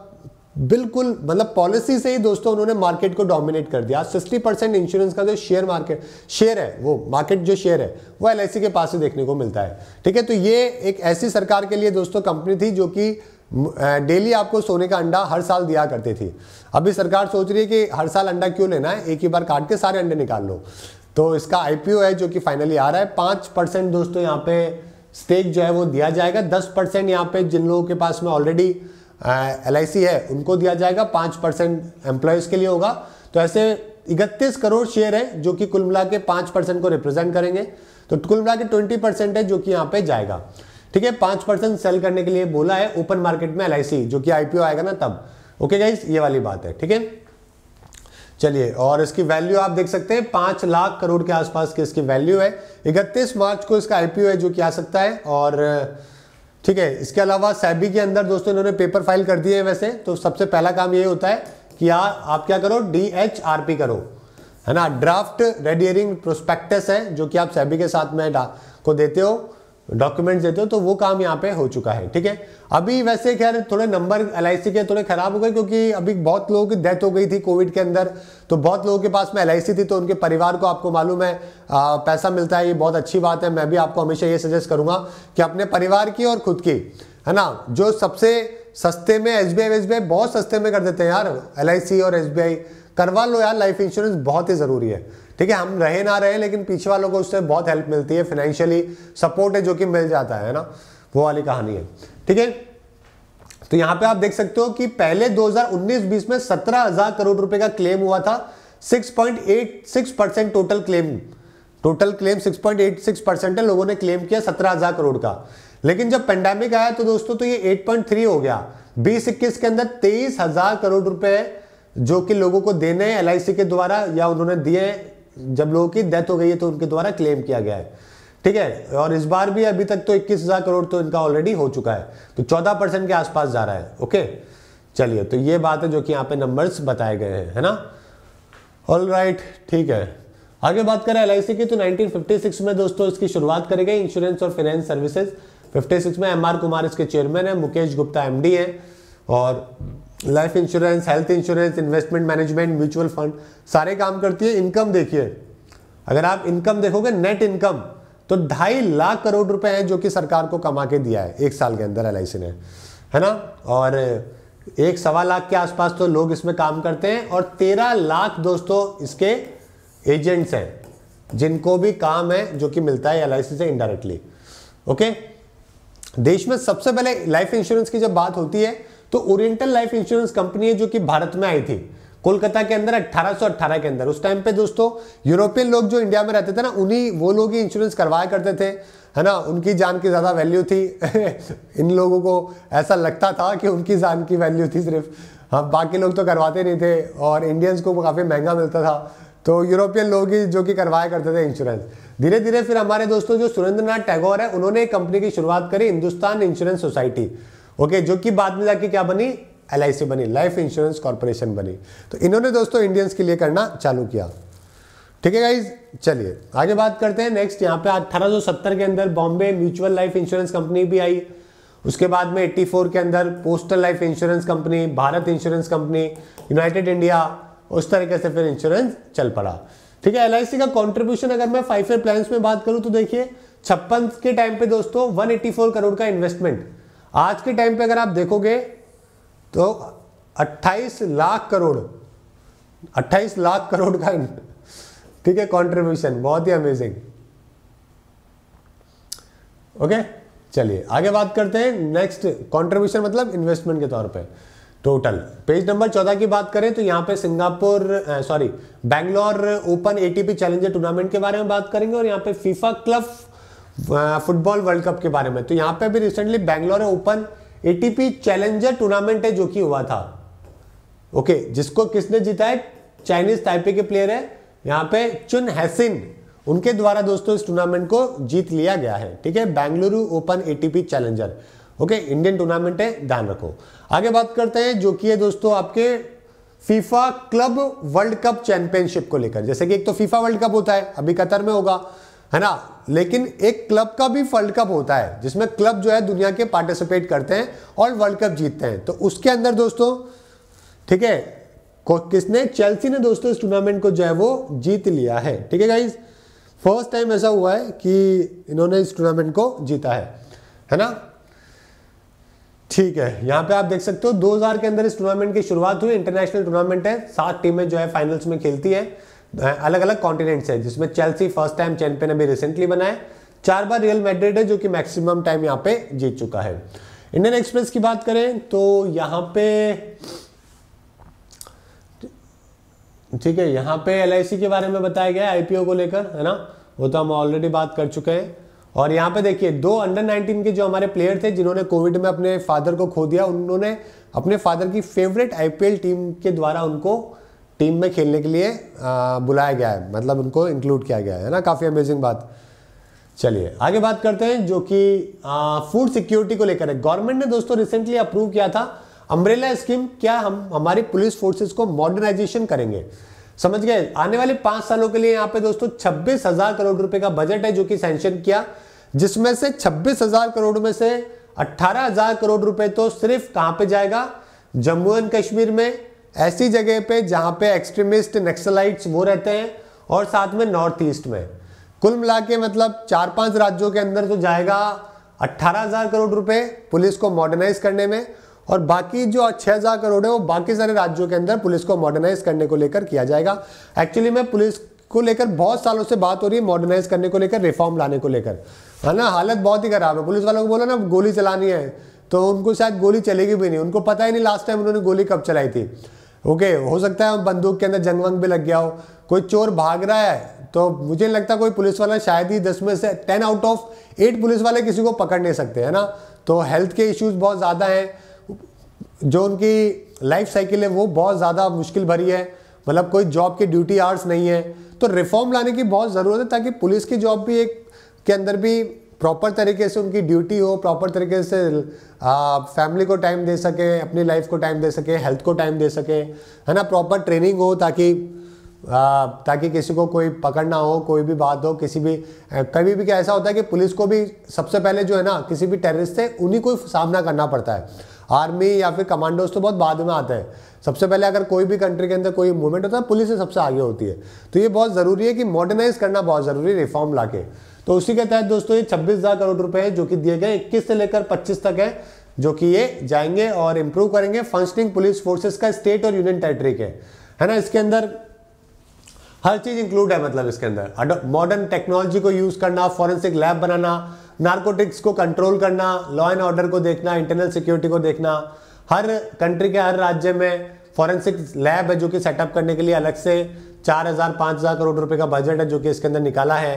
बिल्कुल मतलब पॉलिसी से ही दोस्तों उन्होंने मार्केट को डोमिनेट कर दिया सिक्सटी परसेंट इंश्योरेंस का जो शेयर मार्केट शेयर है वो मार्केट जो शेयर है वो एल के पास ही देखने को मिलता है ठीक है तो ये एक ऐसी सरकार के लिए दोस्तों कंपनी थी जो कि डेली आपको सोने का अंडा हर साल दिया करती थी अभी सरकार सोच रही है कि हर साल अंडा क्यों लेना है एक ही बार काट के सारे अंडे निकाल लो तो इसका आईपीओ है जो कि फाइनली आ रहा है पांच परसेंट दोस्तों यहाँ पे स्टेक जो है वो दिया जाएगा दस परसेंट यहाँ पे जिन लोगों के पास में ऑलरेडी एल है उनको दिया जाएगा पांच परसेंट एम्प्लॉयज़ के लिए होगा तो ऐसे इकतीस करोड़ शेयर है जो कि कुल मिला के पांच परसेंट को रिप्रेजेंट करेंगे तो कुल मिला के ट्वेंटी परसेंट है जो कि यहाँ पे जाएगा ठीक है पांच परसेंट सेल करने के लिए बोला है ओपन मार्केट में एल जो कि आईपीओ आएगा ना तब ओके गाइज ये वाली बात है ठीक है चलिए और इसकी वैल्यू आप देख सकते हैं पांच लाख करोड़ के आसपास की इसकी वैल्यू है इकतीस मार्च को इसका आईपीओ है जो कि आ सकता है और ठीक है इसके अलावा सैबी के अंदर दोस्तों इन्होंने पेपर फाइल कर दिए है वैसे तो सबसे पहला काम ये होता है कि आ, आप क्या करो डी करो है ना ड्राफ्ट रेडियरिंग प्रोस्पेक्टस है जो कि आप सैबी के साथ में को देते हो डॉक्यूमेंट्स देते हो तो वो काम यहाँ पे हो चुका है ठीक है अभी वैसे खैर थोड़े नंबर एल के थोड़े खराब हो गए क्योंकि अभी बहुत लोगों की डेथ हो गई थी कोविड के अंदर तो बहुत लोगों के पास में एल थी तो उनके परिवार को आपको मालूम है आ, पैसा मिलता है ये बहुत अच्छी बात है मैं भी आपको हमेशा ये सजेस्ट करूंगा कि अपने परिवार की और खुद की है ना जो सबसे सस्ते में एस बी बहुत सस्ते में कर देते हैं यार एल और एस करवा लो यार लाइफ इंश्योरेंस बहुत ही ज़रूरी है ठीक है हम रहे ना रहे लेकिन पीछे वालों को उससे बहुत हेल्प मिलती है फाइनेंशियली सपोर्ट है जो कि मिल जाता है ना वो वाली कहानी है ठीक है तो यहां पे आप देख सकते हो कि पहले 2019-20 में 17,000 करोड़ रुपए का क्लेम हुआ था 6.86 percent total claim total claim 6.86 percent है लोगों ने क्लेम किया 17,000 करोड़ का लेकिन जब पेंडेमिक आया तो दोस्तों तो ये 8.3 हो गया बीस के अंदर तेईस करोड़ रुपए जो कि लोगों को देने हैं एल के द्वारा या उन्होंने दिए जब लोगों की डेथ हो गई है तो उनके द्वारा क्लेम किया गया है ठीक है और इस बार भी अभी तक तो इक्कीस हज़ार करोड़ तो इनका ऑलरेडी हो चुका है तो चौदह परसेंट के आसपास जा रहा है ओके चलिए तो ये बात है जो कि यहाँ पे नंबर्स बताए गए हैं है ना ऑल राइट ठीक है आगे बात करें एल की तो नाइनटीन में दोस्तों इसकी शुरुआत करेगा इंश्योरेंस और फाइनेंस सर्विसेज फिफ्टी में एम कुमार इसके चेयरमैन है मुकेश गुप्ता एम है और life insurance health insurance investment management mutual fund सारे काम करती है इनकम देखिए अगर आप इनकम देखोगे नेट इनकम तो ढाई लाख करोड़ रुपए हैं जो कि सरकार को कमा के दिया है एक साल के अंदर एल ने है ना और एक सवा लाख के आसपास तो लोग इसमें काम करते हैं और तेरह लाख दोस्तों इसके एजेंट्स हैं जिनको भी काम है जो कि मिलता है एल से इनडायरेक्टली ओके देश में सबसे पहले लाइफ इंश्योरेंस की जब बात होती है तो ओरिएंटल लाइफ इंश्योरेंस कंपनी है जो कि भारत में आई थी कोलकाता के अंदर 1818 के अंदर उस टाइम पे दोस्तों यूरोपियन लोग जो इंडिया में रहते थे ना उन्हीं वो लोग ही इंश्योरेंस करवाया करते थे है ना उनकी जान की ज़्यादा वैल्यू थी इन लोगों को ऐसा लगता था कि उनकी जान की वैल्यू थी सिर्फ हाँ बाकी लोग तो करवाते नहीं थे और इंडियंस को काफ़ी महंगा मिलता था तो यूरोपियन लोग ही जो कि करवाया करते थे इंश्योरेंस धीरे धीरे फिर हमारे दोस्तों जो सुरेंद्र नाथ टैगोर है उन्होंने एक कंपनी की शुरुआत करी हिंदुस्तान इंश्योरेंस सोसाइटी ओके जो कि बाद में जाके क्या बनी एल बनी लाइफ इंश्योरेंस कॉरपोरेशन बनी तो इन्होंने दोस्तों इंडियंस के लिए करना चालू किया ठीक है गाइज चलिए आगे बात करते हैं नेक्स्ट यहाँ पे सत्तर के अंदर Bombay Mutual Life Insurance Company भी आई उसके बाद में 84 के अंदर Postal Life Insurance Company Bharat Insurance Company United India उस तरीके से फिर इंश्योरेंस चल पड़ा ठीक है एल का कॉन्ट्रीब्यूशन अगर मैं फाइव ईयर प्लान में बात करूँ तो देखिए छप्पन के टाइम पे दोस्तों 184 करोड़ का इन्वेस्टमेंट आज के टाइम पे अगर आप देखोगे तो 28 लाख करोड़ 28 लाख करोड़ का ठीक है कंट्रीब्यूशन बहुत ही अमेजिंग ओके चलिए आगे बात करते हैं नेक्स्ट कंट्रीब्यूशन मतलब इन्वेस्टमेंट के तौर पे टोटल पेज नंबर चौदह की बात करें तो यहां पे Singapore sorry Bangalore Open ATP Challenger tournament के बारे में बात करेंगे और यहां पे FIFA Club Football World Cup के बारे में तो यहाँ पे भी recently Bangalore Open ATP Challenger tournament है जो कि हुआ था ओके जिसको किसने जीता है चाइनीज टाइपे के प्लेयर है यहाँ पे चुन हैसिन उनके द्वारा दोस्तों इस टूर्नामेंट को जीत लिया गया है ठीक है Bengaluru Open ATP Challenger okay Indian tournament है ध्यान रखो आगे बात करते हैं जो कि है दोस्तों आपके FIFA Club World Cup championship को लेकर जैसे कि एक तो फीफा वर्ल्ड कप होता है अभी कतर में होगा है ना लेकिन एक क्लब का भी वर्ल्ड कप होता है जिसमें क्लब जो है दुनिया के पार्टिसिपेट करते हैं और वर्ल्ड कप जीतते हैं तो उसके अंदर दोस्तों ठीक है किसने चेल्सी ने दोस्तों इस टूर्नामेंट को जो है वो जीत लिया है ठीक है गाइज फर्स्ट टाइम ऐसा हुआ है कि इन्होंने इस टूर्नामेंट को जीता है है ना ठीक है यहां पे आप देख सकते हो 2000 के अंदर इस टूर्नामेंट की शुरुआत हुई इंटरनेशनल टूर्नामेंट है सात टीमें जो है फाइनल्स में खेलती है अलग अलग कॉन्टिनेंट्स है जिसमें चेल्सी फर्स्ट टाइम चैंपियन अभी रिसेंटली बना है चार बार रियल मैड्रिड है जो कि मैक्सिमम टाइम यहाँ पे जीत चुका है इंडियन एक्सप्रेस की बात करें तो यहाँ पे ठीक है यहाँ पे एल के बारे में बताया गया आईपीओ को लेकर है ना वो तो हम ऑलरेडी बात कर चुके हैं और यहाँ पे देखिए दो अंडर 19 के जो हमारे प्लेयर थे जिन्होंने कोविड में अपने फादर को खो दिया उन्होंने अपने फादर की फेवरेट आईपीएल टीम के द्वारा उनको टीम में खेलने के लिए बुलाया गया है मतलब उनको इंक्लूड किया गया है ना काफ़ी अमेजिंग बात चलिए आगे बात करते हैं जो कि फूड सिक्योरिटी को लेकर है गवर्नमेंट ने दोस्तों रिसेंटली अप्रूव किया था अम्ब्रेला स्कीम क्या हम हमारी पुलिस फोर्सेस को मॉडर्नाइजेशन करेंगे समझ गए आने वाले पांच सालों के लिए यहाँ पे दोस्तों छब्बीस हजार करोड़ रुपए का बजट है जो कि सेंशन किया जिसमें से छब्बीस हजार करोड़ में से अट्ठारह हजार करोड़ रुपए तो सिर्फ कहां पे जाएगा जम्मू एंड कश्मीर में ऐसी जगह पे जहाँ पे एक्सट्रीमिस्ट नक्सलाइट्स वो रहते हैं और साथ में नॉर्थ ईस्ट में कुल मिला के मतलब चार पांच राज्यों के अंदर तो जाएगा 18,000 हज़ार करोड़ रुपए पुलिस को मॉडर्नाइज करने में और बाकी जो छह हज़ार करोड़ है वो बाकी सारे राज्यों के अंदर पुलिस को मॉडर्नाइज करने को लेकर किया जाएगा एक्चुअली में पुलिस को लेकर बहुत सालों से बात हो रही है मॉडर्नाइज करने को लेकर रिफॉर्म लाने को लेकर है ना हालत बहुत ही खराब है पुलिस वालों को बोला ना गोली चलानी है तो उनको शायद गोली चलेगी भी नहीं उनको पता ही नहीं लास्ट टाइम उन्होंने गोली कब चलाई थी ओके हो सकता है बंदूक के अंदर जंग वंग भी लग गया हो कोई चोर भाग रहा है तो मुझे लगता है कोई पुलिस वाला शायद ही दस में से ten out of eight police वाले किसी को पकड़ नहीं सकते है ना तो हेल्थ के इश्यूज बहुत ज़्यादा हैं जो उनकी लाइफ साइकिल है वो बहुत ज़्यादा मुश्किल भरी है मतलब कोई जॉब की ड्यूटी आर्स नहीं है तो रिफॉर्म लाने की बहुत ज़रूरत है ताकि पुलिस की जॉब भी एक के अंदर भी प्रॉपर तरीके से उनकी ड्यूटी हो प्रॉपर तरीके से फैमिली को टाइम दे सके अपनी लाइफ को टाइम दे सके हेल्थ को टाइम दे सके है ना प्रॉपर ट्रेनिंग हो ताकि आ, ताकि किसी को कोई पकड़ना हो कोई भी बात हो किसी भी कभी भी क्या ऐसा होता है कि पुलिस को भी सबसे पहले जो है ना किसी भी टेररिस्ट से उन्हीं को सामना करना पड़ता है आर्मी या फिर कमांडोज तो बहुत बाद में आते हैं सबसे पहले अगर कोई भी कंट्री के अंदर कोई मूवमेंट होता है पुलिस सबसे आगे होती है तो ये बहुत ज़रूरी है कि मॉडर्नाइज करना बहुत ज़रूरी है रिफॉर्म ला के तो उसी के तहत दोस्तों ये छब्बीस हजार करोड़ रुपए है जो कि दिए गए इक्कीस से लेकर पच्चीस तक है जो कि ये जाएंगे और इम्प्रूव करेंगे फंक्शनिंग पुलिस फोर्सेस का स्टेट और यूनियन टेरिटरी के है ना इसके अंदर हर चीज इंक्लूड है मतलब इसके अंदर मॉडर्न टेक्नोलॉजी को यूज करना फॉरेंसिक लैब बनाना नार्कोटिक्स को कंट्रोल करना लॉ एंड ऑर्डर को देखना इंटरनल सिक्योरिटी को देखना हर कंट्री के हर राज्य में फॉरेंसिक लैब है जो कि सेटअप करने के लिए अलग से चार हजार पांच हजार करोड़ रुपए का बजट है जो कि इसके अंदर निकाला है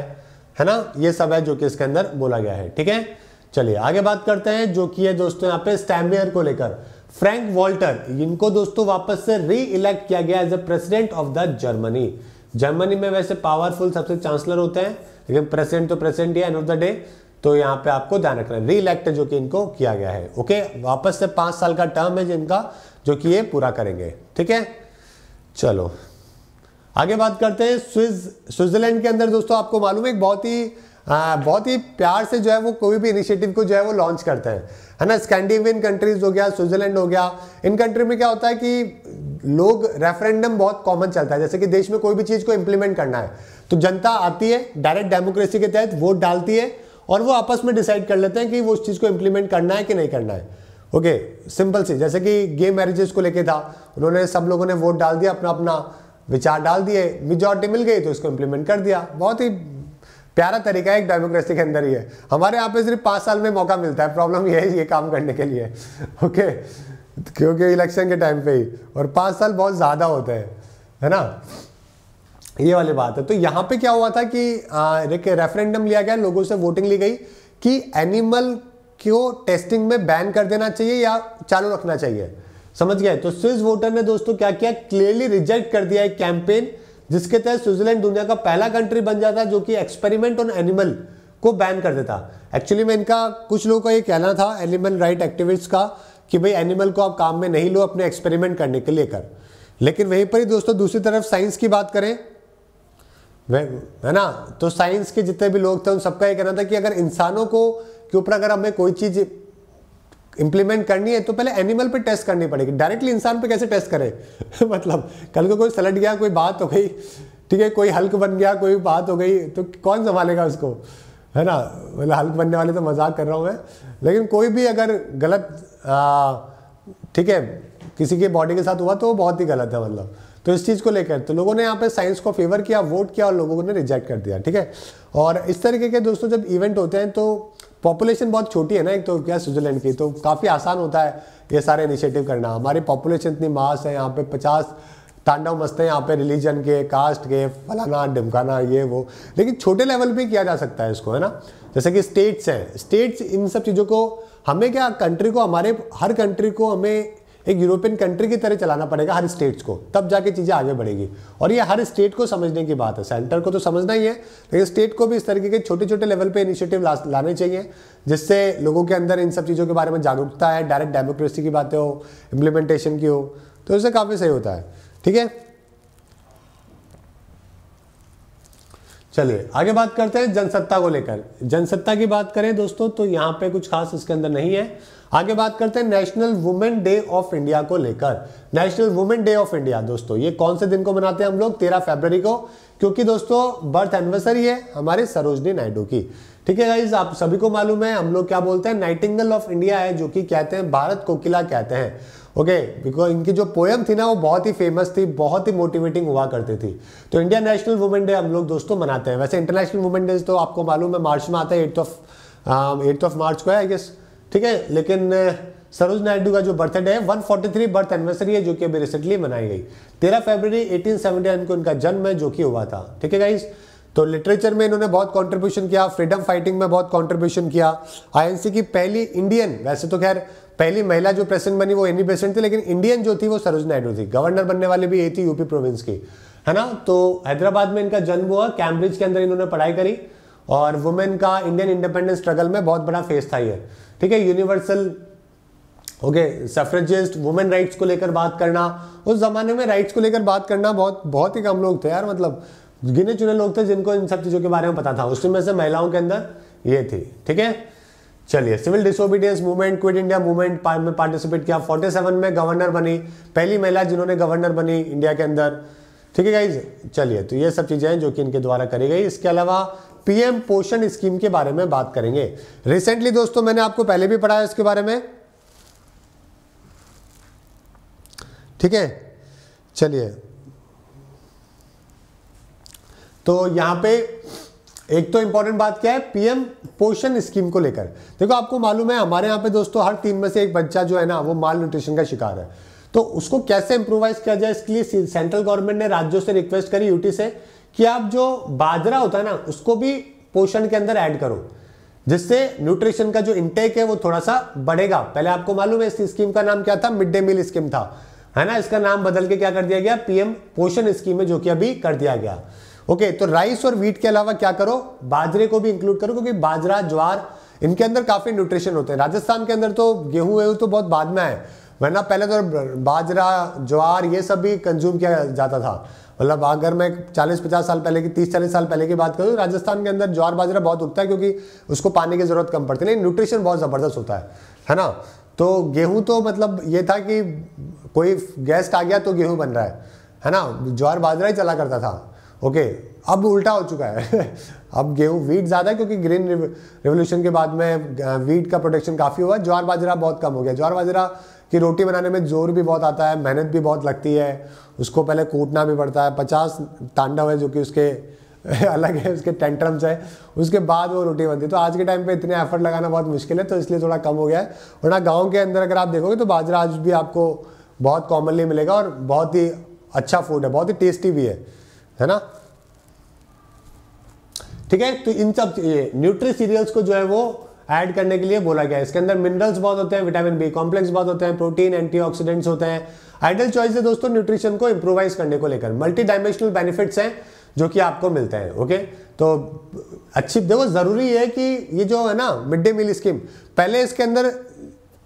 है ना ये सब है जो कि इसके अंदर बोला गया है ठीक है चलिए आगे बात करते हैं जो कि है दोस्तों यहाँ पे स्टैम्बियर को लेकर फ्रैंक वॉल्टर इनको दोस्तों वापस से री इलेक्ट किया गया as a president of the Germany Germany में वैसे पावरफुल सबसे चांसलर होते हैं लेकिन प्रेसिडेंट तो प्रेसिडेंट ही एंड ऑफ द डे तो यहाँ पे आपको ध्यान रखना है री इलेक्ट जो कि इनको किया गया है ओके वापस से पांच साल का टर्म है जिनका जो कि ये पूरा करेंगे ठीक है चलो आगे बात करते हैं स्विज स्विट्जरलैंड के अंदर दोस्तों आपको मालूम है एक बहुत ही आ, बहुत ही प्यार से जो है वो कोई भी इनिशिएटिव को जो है वो लॉन्च करते हैं है ना स्कैंडिनेवियन कंट्रीज हो गया स्विट्जरलैंड हो गया इन कंट्री में क्या होता है कि लोग रेफरेंडम बहुत कॉमन चलता है जैसे कि देश में कोई भी चीज़ को इंप्लीमेंट करना है तो जनता आती है डायरेक्ट डेमोक्रेसी के तहत वोट डालती है और वो आपस में डिसाइड कर लेते हैं कि वो उस चीज़ को इंप्लीमेंट करना है कि नहीं करना है ओके सिंपल सी जैसे कि गे मैरिजेस को लेके था उन्होंने सब लोगों ने वोट डाल दिया अपना अपना विचार डाल दिए मेजोरिटी मिल गई तो उसको इम्प्लीमेंट कर दिया बहुत ही प्यारा तरीका है एक डेमोक्रेसी के अंदर ही है हमारे यहाँ पे सिर्फ पाँच साल में मौका मिलता है प्रॉब्लम ये है ये काम करने के लिए ओके क्योंकि इलेक्शन के टाइम पे ही और पाँच साल बहुत ज़्यादा होता है है ना ये वाली बात है तो यहाँ पे क्या हुआ था कि रेफरेंडम लिया गया लोगों से वोटिंग ली गई कि एनिमल को टेस्टिंग में बैन कर देना चाहिए या चालू रखना चाहिए समझ गए तो स्विस वोटर ने दोस्तों क्या किया क्लियरली रिजेक्ट कर दिया एक कैंपेन जिसके तहत स्विट्जरलैंड दुनिया का पहला कंट्री बन जाता जो कि एक्सपेरिमेंट ऑन एनिमल को बैन कर देता एक्चुअली में इनका कुछ लोगों का ये कहना था एनिमल राइट एक्टिविस्ट का कि भाई एनिमल को आप काम में नहीं लो अपने एक्सपेरिमेंट करने के लिए कर लेकिन वहीं पर ही दोस्तों दूसरी तरफ साइंस की बात करें है ना तो साइंस के जितने भी लोग थे उन सबका ये कहना था कि अगर इंसानों को के ऊपर अगर हमें कोई चीज़ इंप्लीमेंट करनी है तो पहले एनिमल पे टेस्ट करनी पड़ेगी डायरेक्टली इंसान पे कैसे टेस्ट करें मतलब कल को कोई सलट गया कोई बात हो गई ठीक है कोई हल्क बन गया कोई बात हो गई तो कौन संभालेगा उसको है ना मतलब हल्क बनने वाले तो मजाक कर रहा हूँ मैं लेकिन कोई भी अगर गलत ठीक है किसी के बॉडी के साथ हुआ तो वो बहुत ही गलत है मतलब तो इस चीज़ को लेकर तो लोगों ने यहाँ पे साइंस को फेवर किया वोट किया और लोगों ने रिजेक्ट कर दिया ठीक है और इस तरीके के दोस्तों जब इवेंट होते हैं तो पॉपुलेशन बहुत छोटी है ना एक तो क्या स्विट्जरलैंड की तो काफ़ी आसान होता है ये सारे इनिशिएटिव करना हमारी पॉपुलेशन इतनी मास है यहाँ पे पचास तांडव मस्त है यहाँ पे रिलीजन के कास्ट के फलाना ढिमकाना ये वो लेकिन छोटे लेवल पे किया जा सकता है इसको है ना जैसे कि स्टेट्स हैं स्टेट्स इन सब चीज़ों को हमें क्या कंट्री को हमारे हर कंट्री को हमें एक यूरोपियन कंट्री की तरह चलाना पड़ेगा हर स्टेट्स को तब जाके चीज़ें आगे बढ़ेगी और ये हर स्टेट को समझने की बात है सेंटर को तो समझना ही है लेकिन स्टेट को भी इस तरीके के छोटे छोटे लेवल पे इनिशिएटिव लाने चाहिए जिससे लोगों के अंदर इन सब चीज़ों के बारे में जागरूकता है डायरेक्ट डेमोक्रेसी की बातें हो इम्प्लीमेंटेशन की हो तो इससे काफ़ी सही होता है ठीक है चलिए आगे बात करते हैं जनसत्ता को लेकर जनसत्ता की बात करें दोस्तों तो यहाँ पे कुछ खास इसके अंदर नहीं है आगे बात करते हैं national women day of India को लेकर national women day of India दोस्तों ये कौन से दिन को मनाते हैं हम लोग तेरह फरवरी को क्योंकि दोस्तों बर्थ एनिवर्सरी है हमारे सरोजनी नायडू की ठीक है गाइज आप सभी को मालूम है हम लोग क्या बोलते हैं नाइटिंगल ऑफ इंडिया है जो कि कहते हैं भारत कोकिला कहते हैं ओके बिकॉज इनकी जो पोएम थी ना वो बहुत ही फेमस थी बहुत ही मोटिवेटिंग हुआ करती थी तो इंडिया नेशनल वुमेन डे हम लोग दोस्तों मनाते हैं वैसे इंटरनेशनल वुमेन डे तो आपको मालूम है मार्च में आता है eighth of eighth of March को है आई गेस ठीक है लेकिन uh, सरोज नायडू का जो बर्थडे है 143 बर्थ एनिवर्सरी है जो कि अभी रिसेंटली मनाई गई 13 फरवरी 1879 को इनका जन्म है जो कि हुआ था ठीक है गाइज़ तो लिटरेचर में इन्होंने बहुत कंट्रीब्यूशन किया फ्रीडम फाइटिंग में बहुत कंट्रीब्यूशन किया आईएनसी की पहली इंडियन वैसे तो खैर पहली महिला जो प्रेसिडेंट बनी वो एनी प्रेसिडेंट थी लेकिन इंडियन जो थी वो सरोज नायडू थी गवर्नर बनने वाली भी ये थी यूपी प्रोविंस की है ना तो हैदराबाद में इनका जन्म हुआ कैम्ब्रिज के अंदर इन्होंने पढ़ाई करी और वुमेन का इंडियन इंडिपेंडेंस स्ट्रगल में बहुत बड़ा फेस था ये ठीक है universal okay suffragist women rights को लेकर बात करना उस जमाने में राइट्स को लेकर बात करना बहुत बहुत ही कम लोग थे यार मतलब गिने चुने लोग थे जिनको इन सब चीज़ों के बारे में पता था उसमें से महिलाओं के अंदर ये थी ठीक है चलिए civil disobedience movement quit India movement में पार्टिसिपेट किया 47 में गवर्नर बनी पहली महिला जिन्होंने गवर्नर बनी इंडिया के अंदर ठीक है गाइज चलिए तो ये सब चीज़ें हैं जो कि इनके द्वारा करी गई इसके अलावा पीएम पोषण स्कीम के बारे में बात करेंगे रिसेंटली दोस्तों मैंने आपको पहले भी पढ़ाया इसके बारे में ठीक है चलिए तो यहां पर एक तो इंपॉर्टेंट बात क्या है पीएम पोषण स्कीम को लेकर देखो आपको मालूम है हमारे यहाँ पे दोस्तों हर तीन में से एक बच्चा जो है ना वो माल न्यूट्रिशन का शिकार है तो उसको कैसे इंप्रोवाइज किया जाए इसके लिए सेंट्रल गवर्नमेंट ने राज्यों से रिक्वेस्ट करी यूटी से कि आप जो बाजरा होता है ना उसको भी पोषण के अंदर ऐड करो जिससे न्यूट्रिशन का जो इंटेक है वो थोड़ा सा बढ़ेगा पहले आपको मालूम है इस स्कीम का नाम क्या था मिड डे मील स्कीम था है ना इसका नाम बदल के क्या कर दिया गया पीएम पोषण स्कीम है जो कि अभी कर दिया गया ओके तो राइस और वीट के अलावा क्या करो बाजरे को भी इंक्लूड करो क्योंकि बाजरा ज्वार इनके अंदर काफी न्यूट्रिशन होते हैं राजस्थान के अंदर तो गेहूं वेहूं तो बहुत बाद में आए वरना पहले तो बाजरा ज्वार ये सब भी कंज्यूम किया जाता था मतलब अगर मैं 40-50 साल पहले की 30-40 साल पहले की बात करूँ राजस्थान के अंदर ज्वार बाजरा बहुत उगता है क्योंकि उसको पानी की ज़रूरत कम पड़ती है नहीं न्यूट्रिशन बहुत ज़बरदस्त होता है है ना तो गेहूं तो मतलब ये था कि कोई गेस्ट आ गया तो गेहूँ बन रहा है है ना ज्वार बाजरा ही चला करता था ओके अब उल्टा हो चुका है अब गेहूँ वीट ज़्यादा है क्योंकि ग्रीन रेवोल्यूशन के बाद में वीट का प्रोटेक्शन काफ़ी हुआ ज्वार बाजरा बहुत कम हो गया ज्वार बाजरा की रोटी बनाने में जोर भी बहुत आता है मेहनत भी बहुत लगती है उसको पहले कूटना भी पड़ता है पचास तांडव है जो कि उसके अलग है उसके टेंट्रम्स है उसके बाद वो रोटी बनती है तो आज के टाइम पे इतने एफर्ट लगाना बहुत मुश्किल है तो इसलिए थोड़ा कम हो गया है वरना गाँव के अंदर अगर आप देखोगे तो बाजरा आज भी आपको बहुत कॉमनली मिलेगा और बहुत ही अच्छा फूड है बहुत ही टेस्टी भी है है ना ठीक है तो इन सब न्यूट्री सीरियल्स को जो है वो ऐड करने के लिए बोला गया है इसके अंदर मिनरल्स बहुत होते हैं विटामिन बी कॉम्प्लेक्स बहुत होते हैं प्रोटीन एंटीऑक्सीडेंट्स होते हैं आइडियल चॉइस है दोस्तों न्यूट्रिशन को इंप्रोवाइज करने को लेकर मल्टी डायमेंशनल बेनिफिट्स हैं जो कि आपको मिलते हैं ओके तो अच्छी देखो ज़रूरी है कि ये जो है ना मिड डे मील स्कीम पहले इसके अंदर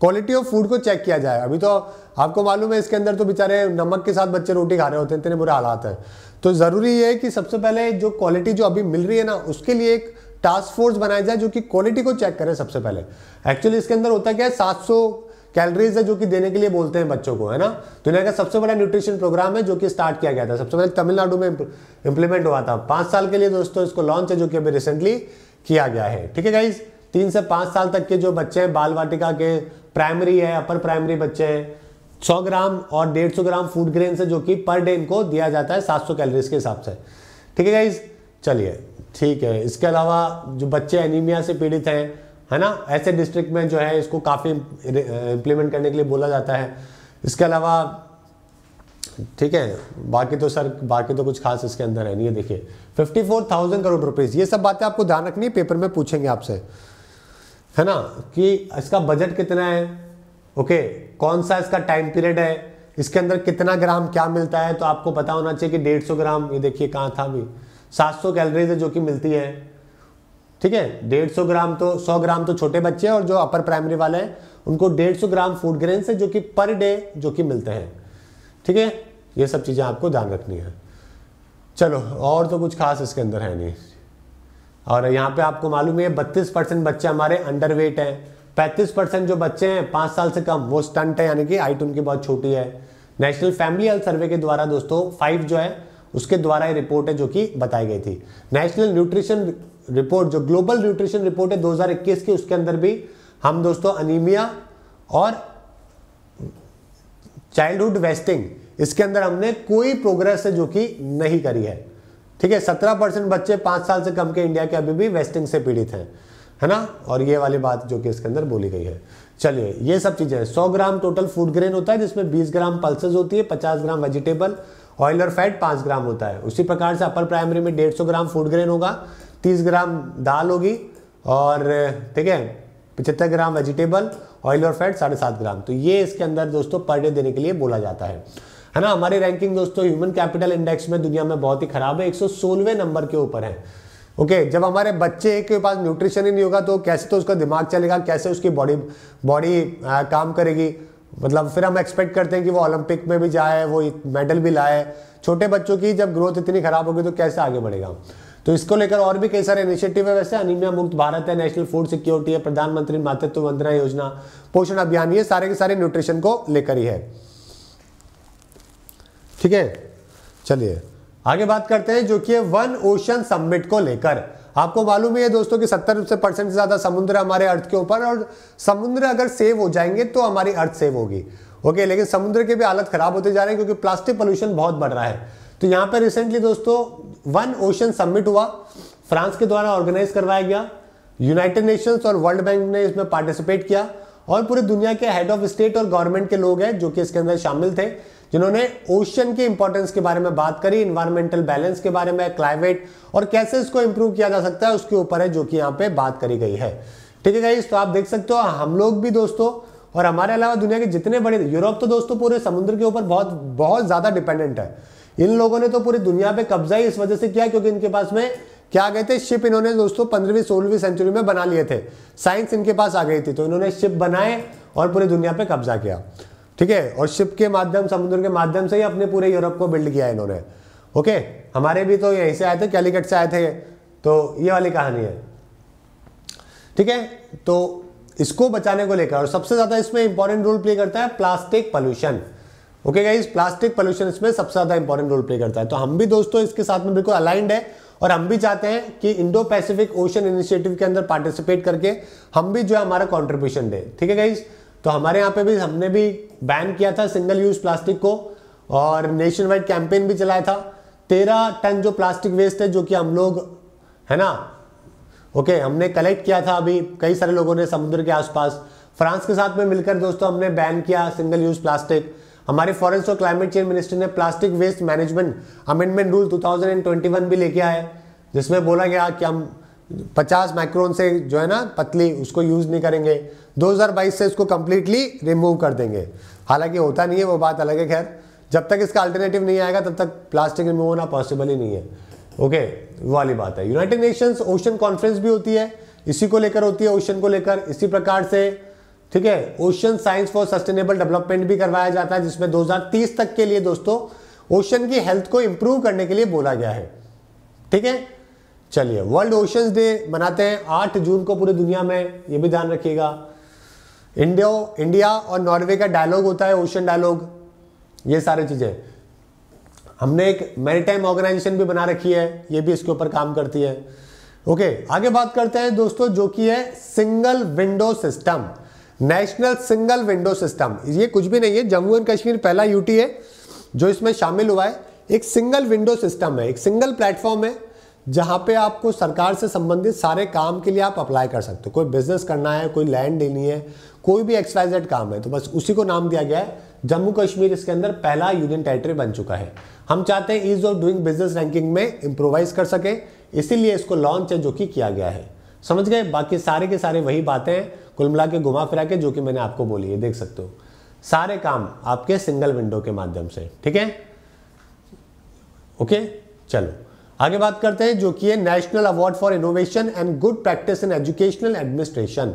क्वालिटी ऑफ फूड को चेक किया जाए अभी तो आपको मालूम है इसके अंदर तो बेचारे नमक के साथ बच्चे रोटी खा रहे होते हैं इतने बुरे हालात है तो ज़रूरी ये है कि सबसे पहले जो क्वालिटी जो अभी मिल रही है ना उसके लिए एक टास्क फोर्स बनाया जाए जो कि क्वालिटी को चेक करे सबसे पहले एक्चुअली इसके अंदर होता क्या है सात कैलोरीज है जो कि देने के लिए बोलते हैं बच्चों को है ना दुनिया तो का सबसे बड़ा न्यूट्रिशन प्रोग्राम है जो कि स्टार्ट किया गया था सबसे पहले तमिलनाडु में इंप्लीमेंट हुआ था पांच साल के लिए दोस्तों इसको लॉन्च है जो कि अभी रिसेंटली किया गया है ठीक है गाइज तीन से पांच साल तक के जो बच्चे हैं बाल वाटिका के प्राइमरी है अपर प्राइमरी बच्चे हैं सौ ग्राम और डेढ़ सौ ग्राम फूड ग्रेन से जो कि पर डे इनको दिया जाता है सात सौ कैलोरीज के हिसाब से ठीक है गाइज चलिए ठीक है इसके अलावा जो बच्चे एनीमिया से पीड़ित हैं है ना ऐसे डिस्ट्रिक्ट में जो है इसको काफ़ी इम्प्लीमेंट करने के लिए बोला जाता है इसके अलावा ठीक है बाकी तो सर बाकी तो कुछ खास इसके अंदर है नहीं है देखिए 54,000 करोड़ रुपीस ये सब बातें आपको ध्यान रखनी है पेपर में पूछेंगे आपसे है ना कि इसका बजट कितना है ओके कौन सा इसका टाइम पीरियड है इसके अंदर कितना ग्राम क्या मिलता है तो आपको पता होना चाहिए कि डेढ़ सौ ग्राम ये देखिए कहाँ था अभी सौ कैलरीज है जो कि मिलती है ठीक है डेढ़ सौ ग्राम तो सौ ग्राम तो छोटे बच्चे हैं और जो अपर प्राइमरी वाले हैं उनको डेढ़ सौ ग्राम फूड ग्रेन से जो कि पर डे जो कि मिलते हैं ठीक है ये सब चीज़ें आपको ध्यान रखनी है चलो और तो कुछ खास इसके अंदर है नहीं और यहाँ पे आपको मालूम है बत्तीस परसेंट बच्चे हमारे अंडर वेट हैं पैंतीस परसेंट जो बच्चे हैं पांच साल से कम वो स्टंट है यानी कि हाइट उनकी बहुत छोटी है नेशनल फैमिली हेल्थ सर्वे के द्वारा दोस्तों फाइव जो है उसके द्वारा ये रिपोर्ट है जो कि बताई गई थी नेशनल न्यूट्रिशन रिपोर्ट जो ग्लोबल न्यूट्रिशन रिपोर्ट है 2021 की उसके अंदर भी हम दोस्तों अनिमिया और चाइल्डहुड वेस्टिंग इसके अंदर हमने कोई प्रोग्रेस है जो कि नहीं करी है ठीक है सत्रह परसेंट बच्चे पांच साल से कम के इंडिया के अभी भी वेस्टिंग से पीड़ित हैं है ना और ये वाली बात जो कि इसके अंदर बोली गई है चलिए ये सब चीज़ें हैं सौ ग्राम टोटल फूड ग्रेन होता है जिसमें बीस ग्राम पल्सेज होती है पचास ग्राम वेजिटेबल ऑयल और फैट पाँच ग्राम होता है उसी प्रकार से अपर प्राइमरी में डेढ़ ग्राम फूड ग्रेन होगा तीस ग्राम दाल होगी और ठीक है पचहत्तर ग्राम वेजिटेबल ऑयल और फैट साढ़े सात ग्राम तो ये इसके अंदर दोस्तों पर डे देने के लिए बोला जाता है है ना हमारी रैंकिंग दोस्तों ह्यूमन कैपिटल इंडेक्स में दुनिया में बहुत ही खराब है एक नंबर के ऊपर है ओके okay, जब हमारे बच्चे के पास न्यूट्रिशन ही नहीं होगा तो कैसे तो उसका दिमाग चलेगा कैसे उसकी बॉडी बॉडी काम करेगी मतलब फिर हम एक्सपेक्ट करते हैं कि वो ओलंपिक में भी जाए वो मेडल भी लाए छोटे बच्चों की जब ग्रोथ इतनी खराब होगी तो कैसे आगे बढ़ेगा तो इसको लेकर और भी कई सारे इनिशिएटिव है वैसे अनिमिया मुक्त भारत है नेशनल फूड सिक्योरिटी है प्रधानमंत्री मातृत्व वंदना योजना पोषण अभियान ये सारे के सारे न्यूट्रिशन को लेकर ही है ठीक है चलिए आगे बात करते हैं जो कि है वन ओशन समिट को लेकर आपको मालूम ही है दोस्तों कि 70 से परसेंट से ज़्यादा समुद्र हमारे अर्थ के ऊपर और समुद्र अगर सेव हो जाएंगे तो हमारी अर्थ सेव होगी ओके लेकिन समुद्र के भी हालत ख़राब होते जा रहे हैं क्योंकि प्लास्टिक पोल्यूशन बहुत बढ़ रहा है तो यहाँ पर रिसेंटली दोस्तों वन ओशन समिट हुआ फ्रांस के द्वारा ऑर्गेनाइज करवाया गया यूनाइटेड नेशंस और वर्ल्ड बैंक ने इसमें पार्टिसिपेट किया और पूरी दुनिया के हेड ऑफ स्टेट और गवर्नमेंट के लोग हैं जो कि इसके अंदर शामिल थे जिन्होंने ओशन की इंपॉर्टेंस के बारे में बात करी इन्वायरमेंटल बैलेंस के बारे में क्लाइमेट और कैसे इसको इंप्रूव किया जा सकता है उसके ऊपर है जो कि यहाँ पे बात करी गई है ठीक है तो आप देख सकते हो हम लोग भी दोस्तों और हमारे अलावा दुनिया के जितने बड़े यूरोप तो दोस्तों पूरे समुद्र के ऊपर बहुत बहुत ज़्यादा डिपेंडेंट है इन लोगों ने तो पूरी दुनिया पे कब्जा ही इस वजह से किया क्योंकि इनके पास में क्या गए थे शिप इन्होंने दोस्तों पंद्रहवीं सोलहवीं सेंचुरी में बना लिए थे साइंस इनके पास आ गई थी तो इन्होंने शिप बनाए और पूरी दुनिया पे कब्जा किया ठीक है और शिप के माध्यम समुद्र के माध्यम से ही अपने पूरे यूरोप को बिल्ड किया इन्होंने ओके हमारे भी तो यहीं से आए थे कैलिकट से आए थे तो ये वाली कहानी है ठीक है तो इसको बचाने को लेकर और सबसे ज़्यादा इसमें इंपॉर्टेंट रोल प्ले करता है plastic pollution okay guys plastic pollution इसमें सबसे ज़्यादा इंपॉर्टेंट रोल प्ले करता है तो हम भी दोस्तों इसके साथ में बिल्कुल अलाइंड है और हम भी चाहते हैं कि इंडो पैसिफिक ओशन इनिशिएटिव के अंदर पार्टिसिपेट करके हम भी जो है हमारा कॉन्ट्रीब्यूशन दे ठीक है गाइज़ तो हमारे यहाँ पे भी हमने भी बैन किया था सिंगल यूज प्लास्टिक को और नेशन वाइड कैंपेन भी चलाया था तेरह टन जो प्लास्टिक वेस्ट है जो कि हम लोग है ना ओके okay, हमने कलेक्ट किया था अभी कई सारे लोगों ने समुद्र के आसपास फ्रांस के साथ में मिलकर दोस्तों हमने बैन किया सिंगल यूज प्लास्टिक हमारे फॉरेस्ट और क्लाइमेट चेंज मिनिस्ट्री ने plastic waste management amendment rule 2021 भी लेके आए जिसमें बोला गया कि हम 50 माइक्रोन से जो है ना पतली उसको यूज़ नहीं करेंगे 2022 से इसको कम्प्लीटली रिमूव कर देंगे हालांकि होता नहीं है वो बात अलग है खैर जब तक इसका अल्टरनेटिव नहीं आएगा तब तक प्लास्टिक रिमूव होना पॉसिबल ही नहीं है ओके okay, वाली बात है यूनाइटेड नेशंस ओशन कॉन्फ्रेंस भी होती है इसी को लेकर होती है ओशन को लेकर इसी प्रकार से ठीक है ocean science for sustainable development भी करवाया जाता है जिसमें 2030 तक के लिए दोस्तों ओशन की हेल्थ को इंप्रूव करने के लिए बोला गया है ठीक है चलिए वर्ल्ड ओशन डे मनाते हैं 8 जून को पूरी दुनिया में ये भी ध्यान रखिएगा इंडियो इंडिया और नॉर्वे का डायलॉग होता है ओशन डायलॉग ये सारी चीज़ें हमने एक मैरिटाइम ऑर्गेनाइजेशन भी बना रखी है ये भी इसके ऊपर काम करती है ओके आगे बात करते हैं दोस्तों जो कि है single window system national single window system ये कुछ भी नहीं है जम्मू एंड कश्मीर पहला यूटी है जो इसमें शामिल हुआ है एक सिंगल विंडो सिस्टम है एक सिंगल प्लेटफॉर्म है जहाँ पे आपको सरकार से संबंधित सारे काम के लिए आप अप्लाई कर सकते हो कोई बिजनेस करना है कोई लैंड लेनी है कोई भी एक्सवाइजेड काम है तो बस उसी को नाम दिया गया है जम्मू कश्मीर इसके अंदर पहला यूनियन टेरिटरी बन चुका है हम चाहते हैं ease of doing business ranking में इंप्रोवाइज कर सके इसीलिए इसको लॉन्च है जो कि किया गया है समझ गए बाकी सारे के सारे वही बातें हैं कुल मिला के घुमा फिरा के जो कि मैंने आपको बोली है देख सकते हो सारे काम आपके सिंगल विंडो के माध्यम से ठीक है ओके चलो आगे बात करते हैं जो कि है national award for innovation and good practice in educational administration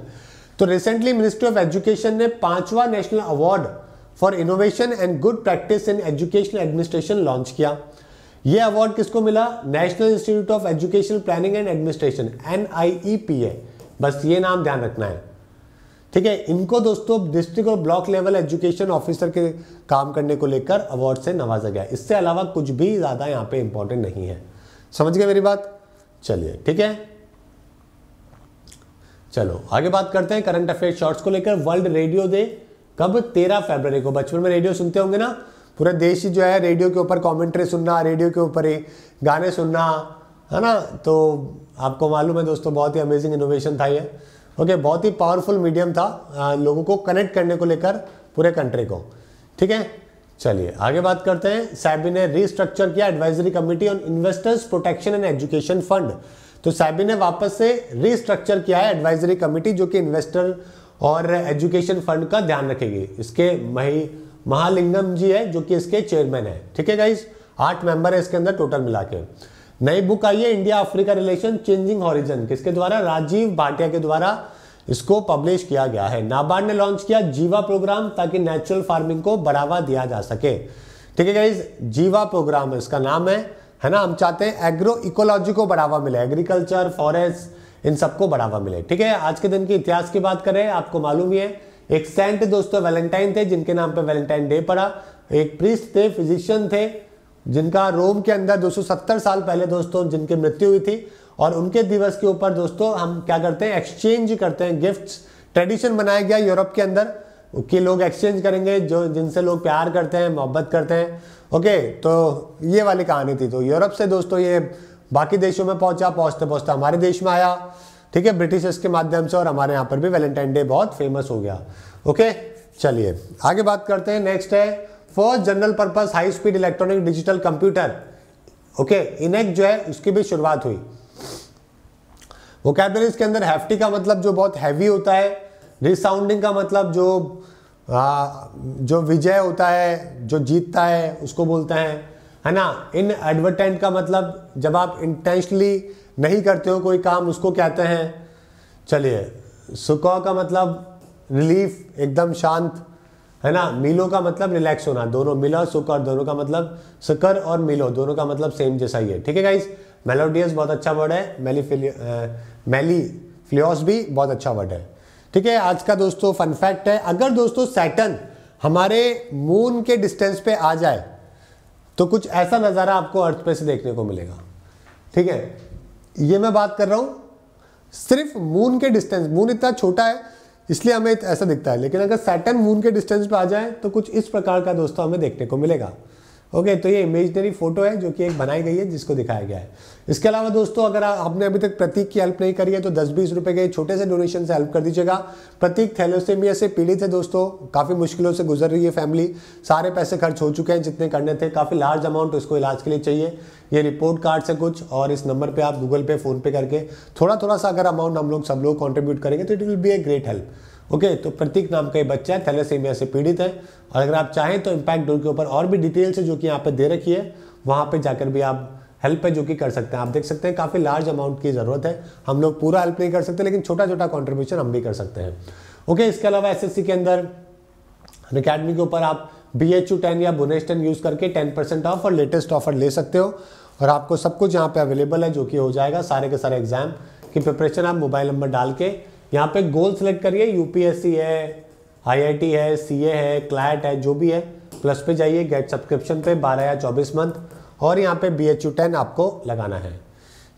तो रिसेंटली मिनिस्ट्री ऑफ एजुकेशन ने पांचवा national award for innovation and good practice in educational administration launch किया ये अवार्ड किसको मिला national institute of education planning and administration एन बस ये नाम ध्यान रखना है ठीक है इनको दोस्तों डिस्ट्रिक्ट और ब्लॉक लेवल एजुकेशन ऑफिसर के काम करने को लेकर अवार्ड से नवाजा गया इससे अलावा कुछ भी ज़्यादा यहाँ पे इंपॉर्टेंट नहीं है समझ गए मेरी बात चलिए ठीक है चलो आगे बात करते हैं करंट अफेयर शॉर्ट्स को लेकर वर्ल्ड रेडियो डे कब तेरह फरवरी को बचपन में रेडियो सुनते होंगे ना पूरा देश ही जो है रेडियो के ऊपर कमेंट्री सुनना रेडियो के ऊपर ही गाने सुनना है ना तो आपको मालूम है दोस्तों बहुत ही अमेजिंग इनोवेशन था ये ओके बहुत ही पावरफुल मीडियम था लोगों को कनेक्ट करने को लेकर पूरे कंट्री को ठीक है चलिए आगे बात करते हैं सैबी ने रिस्ट्रक्चर किया advisory committee on investors protection and education fund तो सैबी ने वापस से रिस्ट्रक्चर किया है एडवाइजरी कमेटी जो कि इन्वेस्टर और एजुकेशन फंड का ध्यान रखेगी इसके मही महालिंगम जी है जो कि इसके चेयरमैन है ठीक है गाइज आठ मेंबर है इसके अंदर टोटल मिला के नई बुक आई है India Africa relation changing horizon किसके द्वारा राजीव भाटिया के द्वारा इसको पब्लिश किया गया है नाबार्ड ने लॉन्च किया जीवा प्रोग्राम ताकि नेचुरल फार्मिंग को बढ़ावा दिया जा सके ठीक है जीवा प्रोग्राम इसका नाम है है ना हम चाहते हैं एग्रो इकोलॉजी को बढ़ावा मिले एग्रीकल्चर फॉरेस्ट इन सबको बढ़ावा मिले ठीक है आज के दिन के इतिहास की बात करें आपको मालूम ही है एक सेंट दोस्तों वैलेंटाइन थे जिनके नाम पे वैलेंटाइन डे पड़ा एक प्रिस्ट थे फिजिशियन थे जिनका रोम के अंदर 270 साल पहले दोस्तों जिनकी मृत्यु हुई थी और उनके दिवस के ऊपर दोस्तों हम क्या करते हैं एक्सचेंज करते हैं गिफ्ट्स ट्रेडिशन बनाया गया यूरोप के अंदर कि लोग एक्सचेंज करेंगे जो जिनसे लोग प्यार करते हैं मोहब्बत करते हैं ओके तो ये वाली कहानी थी तो यूरोप से दोस्तों ये बाकी देशों में पहुंचा पहुंचते पहुंचते हमारे देश में आया ठीक है ब्रिटिशर्स के माध्यम से और हमारे यहाँ पर भी वैलेंटाइन डे बहुत फेमस हो गया ओके चलिए आगे बात करते हैं नेक्स्ट है first general purpose high speed electronic digital computer okay इनेक्ट जो है उसकी भी शुरुआत हुई वोकेबलरीज के अंदर हैफ्टी का मतलब जो बहुत हैवी होता है रिसाउंडिंग का मतलब जो आ, जो विजय होता है जो जीतता है उसको बोलते हैं है ना इन एडवर्टेंट का मतलब जब आप इंटेंशनली नहीं करते हो कोई काम उसको कहते हैं चलिए सुकौ का मतलब रिलीफ एकदम शांत है ना मिलो का मतलब रिलैक्स होना दोनों मिला सुकर दोनों का मतलब सुकर और मिलो दोनों का मतलब सेम जैसा ही है ठीक है गाइज़ मेलोडियस बहुत अच्छा वर्ड है मेलीफिलियो मेली फ्लियोस भी बहुत अच्छा वर्ड है ठीक है आज का दोस्तों फन फैक्ट है अगर दोस्तों सैटन हमारे मून के डिस्टेंस पे आ जाए तो कुछ ऐसा नज़ारा आपको अर्थ पे से देखने को मिलेगा ठीक है ये मैं बात कर रहा हूँ सिर्फ मून के डिस्टेंस मून इतना छोटा है इसलिए हमें ऐसा दिखता है लेकिन अगर सैटन मून के डिस्टेंस पे आ जाए तो कुछ इस प्रकार का दोस्तों हमें देखने को मिलेगा ओके तो ये इमेजनरी फोटो है जो कि एक बनाई गई है जिसको दिखाया गया है इसके अलावा दोस्तों अगर आपने अभी तक प्रतीक की हेल्प नहीं करी है तो दस बीस रुपए के छोटे से डोनेशन से हेल्प कर दीजिएगा प्रतीक थैलोसेमिया से पीड़ित है दोस्तों काफ़ी मुश्किलों से गुजर रही है फैमिली सारे पैसे खर्च हो चुके हैं जितने करने थे काफ़ी लार्ज अमाउंट उसको इलाज के लिए चाहिए ये रिपोर्ट कार्ड से कुछ और इस नंबर पर आप गूगल पे फोन पे करके थोड़ा थोड़ा सा अगर अमाउंट हम लोग सब लोग कॉन्ट्रीब्यूट करेंगे तो it will be a great help okay तो प्रतीक नाम का ये बच्चा है थैलेसीमिया से पीड़ित है और अगर आप चाहें तो इम्पैक्ट डोर के ऊपर और भी डिटेल्स है जो कि यहाँ पर दे रखी है वहाँ पर जाकर भी आप हेल्प है जो कि कर सकते हैं आप देख सकते हैं काफ़ी लार्ज अमाउंट की ज़रूरत है हम लोग पूरा हेल्प नहीं कर सकते लेकिन छोटा छोटा कॉन्ट्रीब्यूशन हम भी कर सकते हैं ओके इसके अलावा एस के अंदर अकेडमी के ऊपर आप बी एच यू टेन या बुनेश टेन यूज़ करके टेन परसेंट ऑफ और लेटेस्ट ऑफर ले सकते हो और आपको सब कुछ यहाँ पे अवेलेबल है जो कि हो जाएगा सारे के सारे एग्जाम की प्रिपरेशन आप मोबाइल नंबर डाल के यहाँ पे गोल सेलेक्ट करिए यूपीएससी है आईआईटी है सीए है क्लैट है जो भी है प्लस पे जाइए गेट सब्सक्रिप्शन पे 12 या 24 मंथ और यहाँ पे बी एच यू टेन आपको लगाना है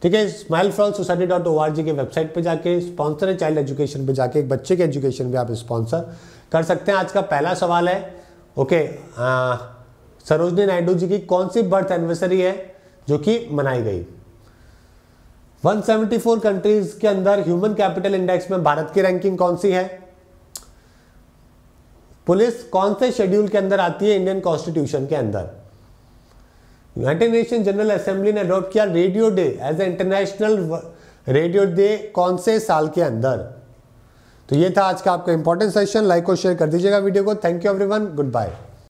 ठीक है स्माइल फ्रॉल society dot O R G की वेबसाइट पे जाके स्पॉन्सर है चाइल्ड एजुकेशन पे जाके एक बच्चे के एजुकेशन भी आप स्पॉन्सर कर सकते हैं आज का पहला सवाल है ओके सरोजनी नायडू जी की कौन सी बर्थ एनिवर्सरी है जो कि मनाई गई 174 कंट्रीज के अंदर ह्यूमन कैपिटल इंडेक्स में भारत की रैंकिंग कौन सी है पुलिस कौन से शेड्यूल के अंदर आती है इंडियन कॉन्स्टिट्यूशन के अंदर यूनाइटेड नेशन जनरल असेंबली ने अडॉप्ट किया radio day as a international radio day कौन से साल के अंदर तो ये था आज का आपका इंपॉर्टेंट सेशन लाइक और शेयर कर दीजिएगा वीडियो को thank you everyone good bye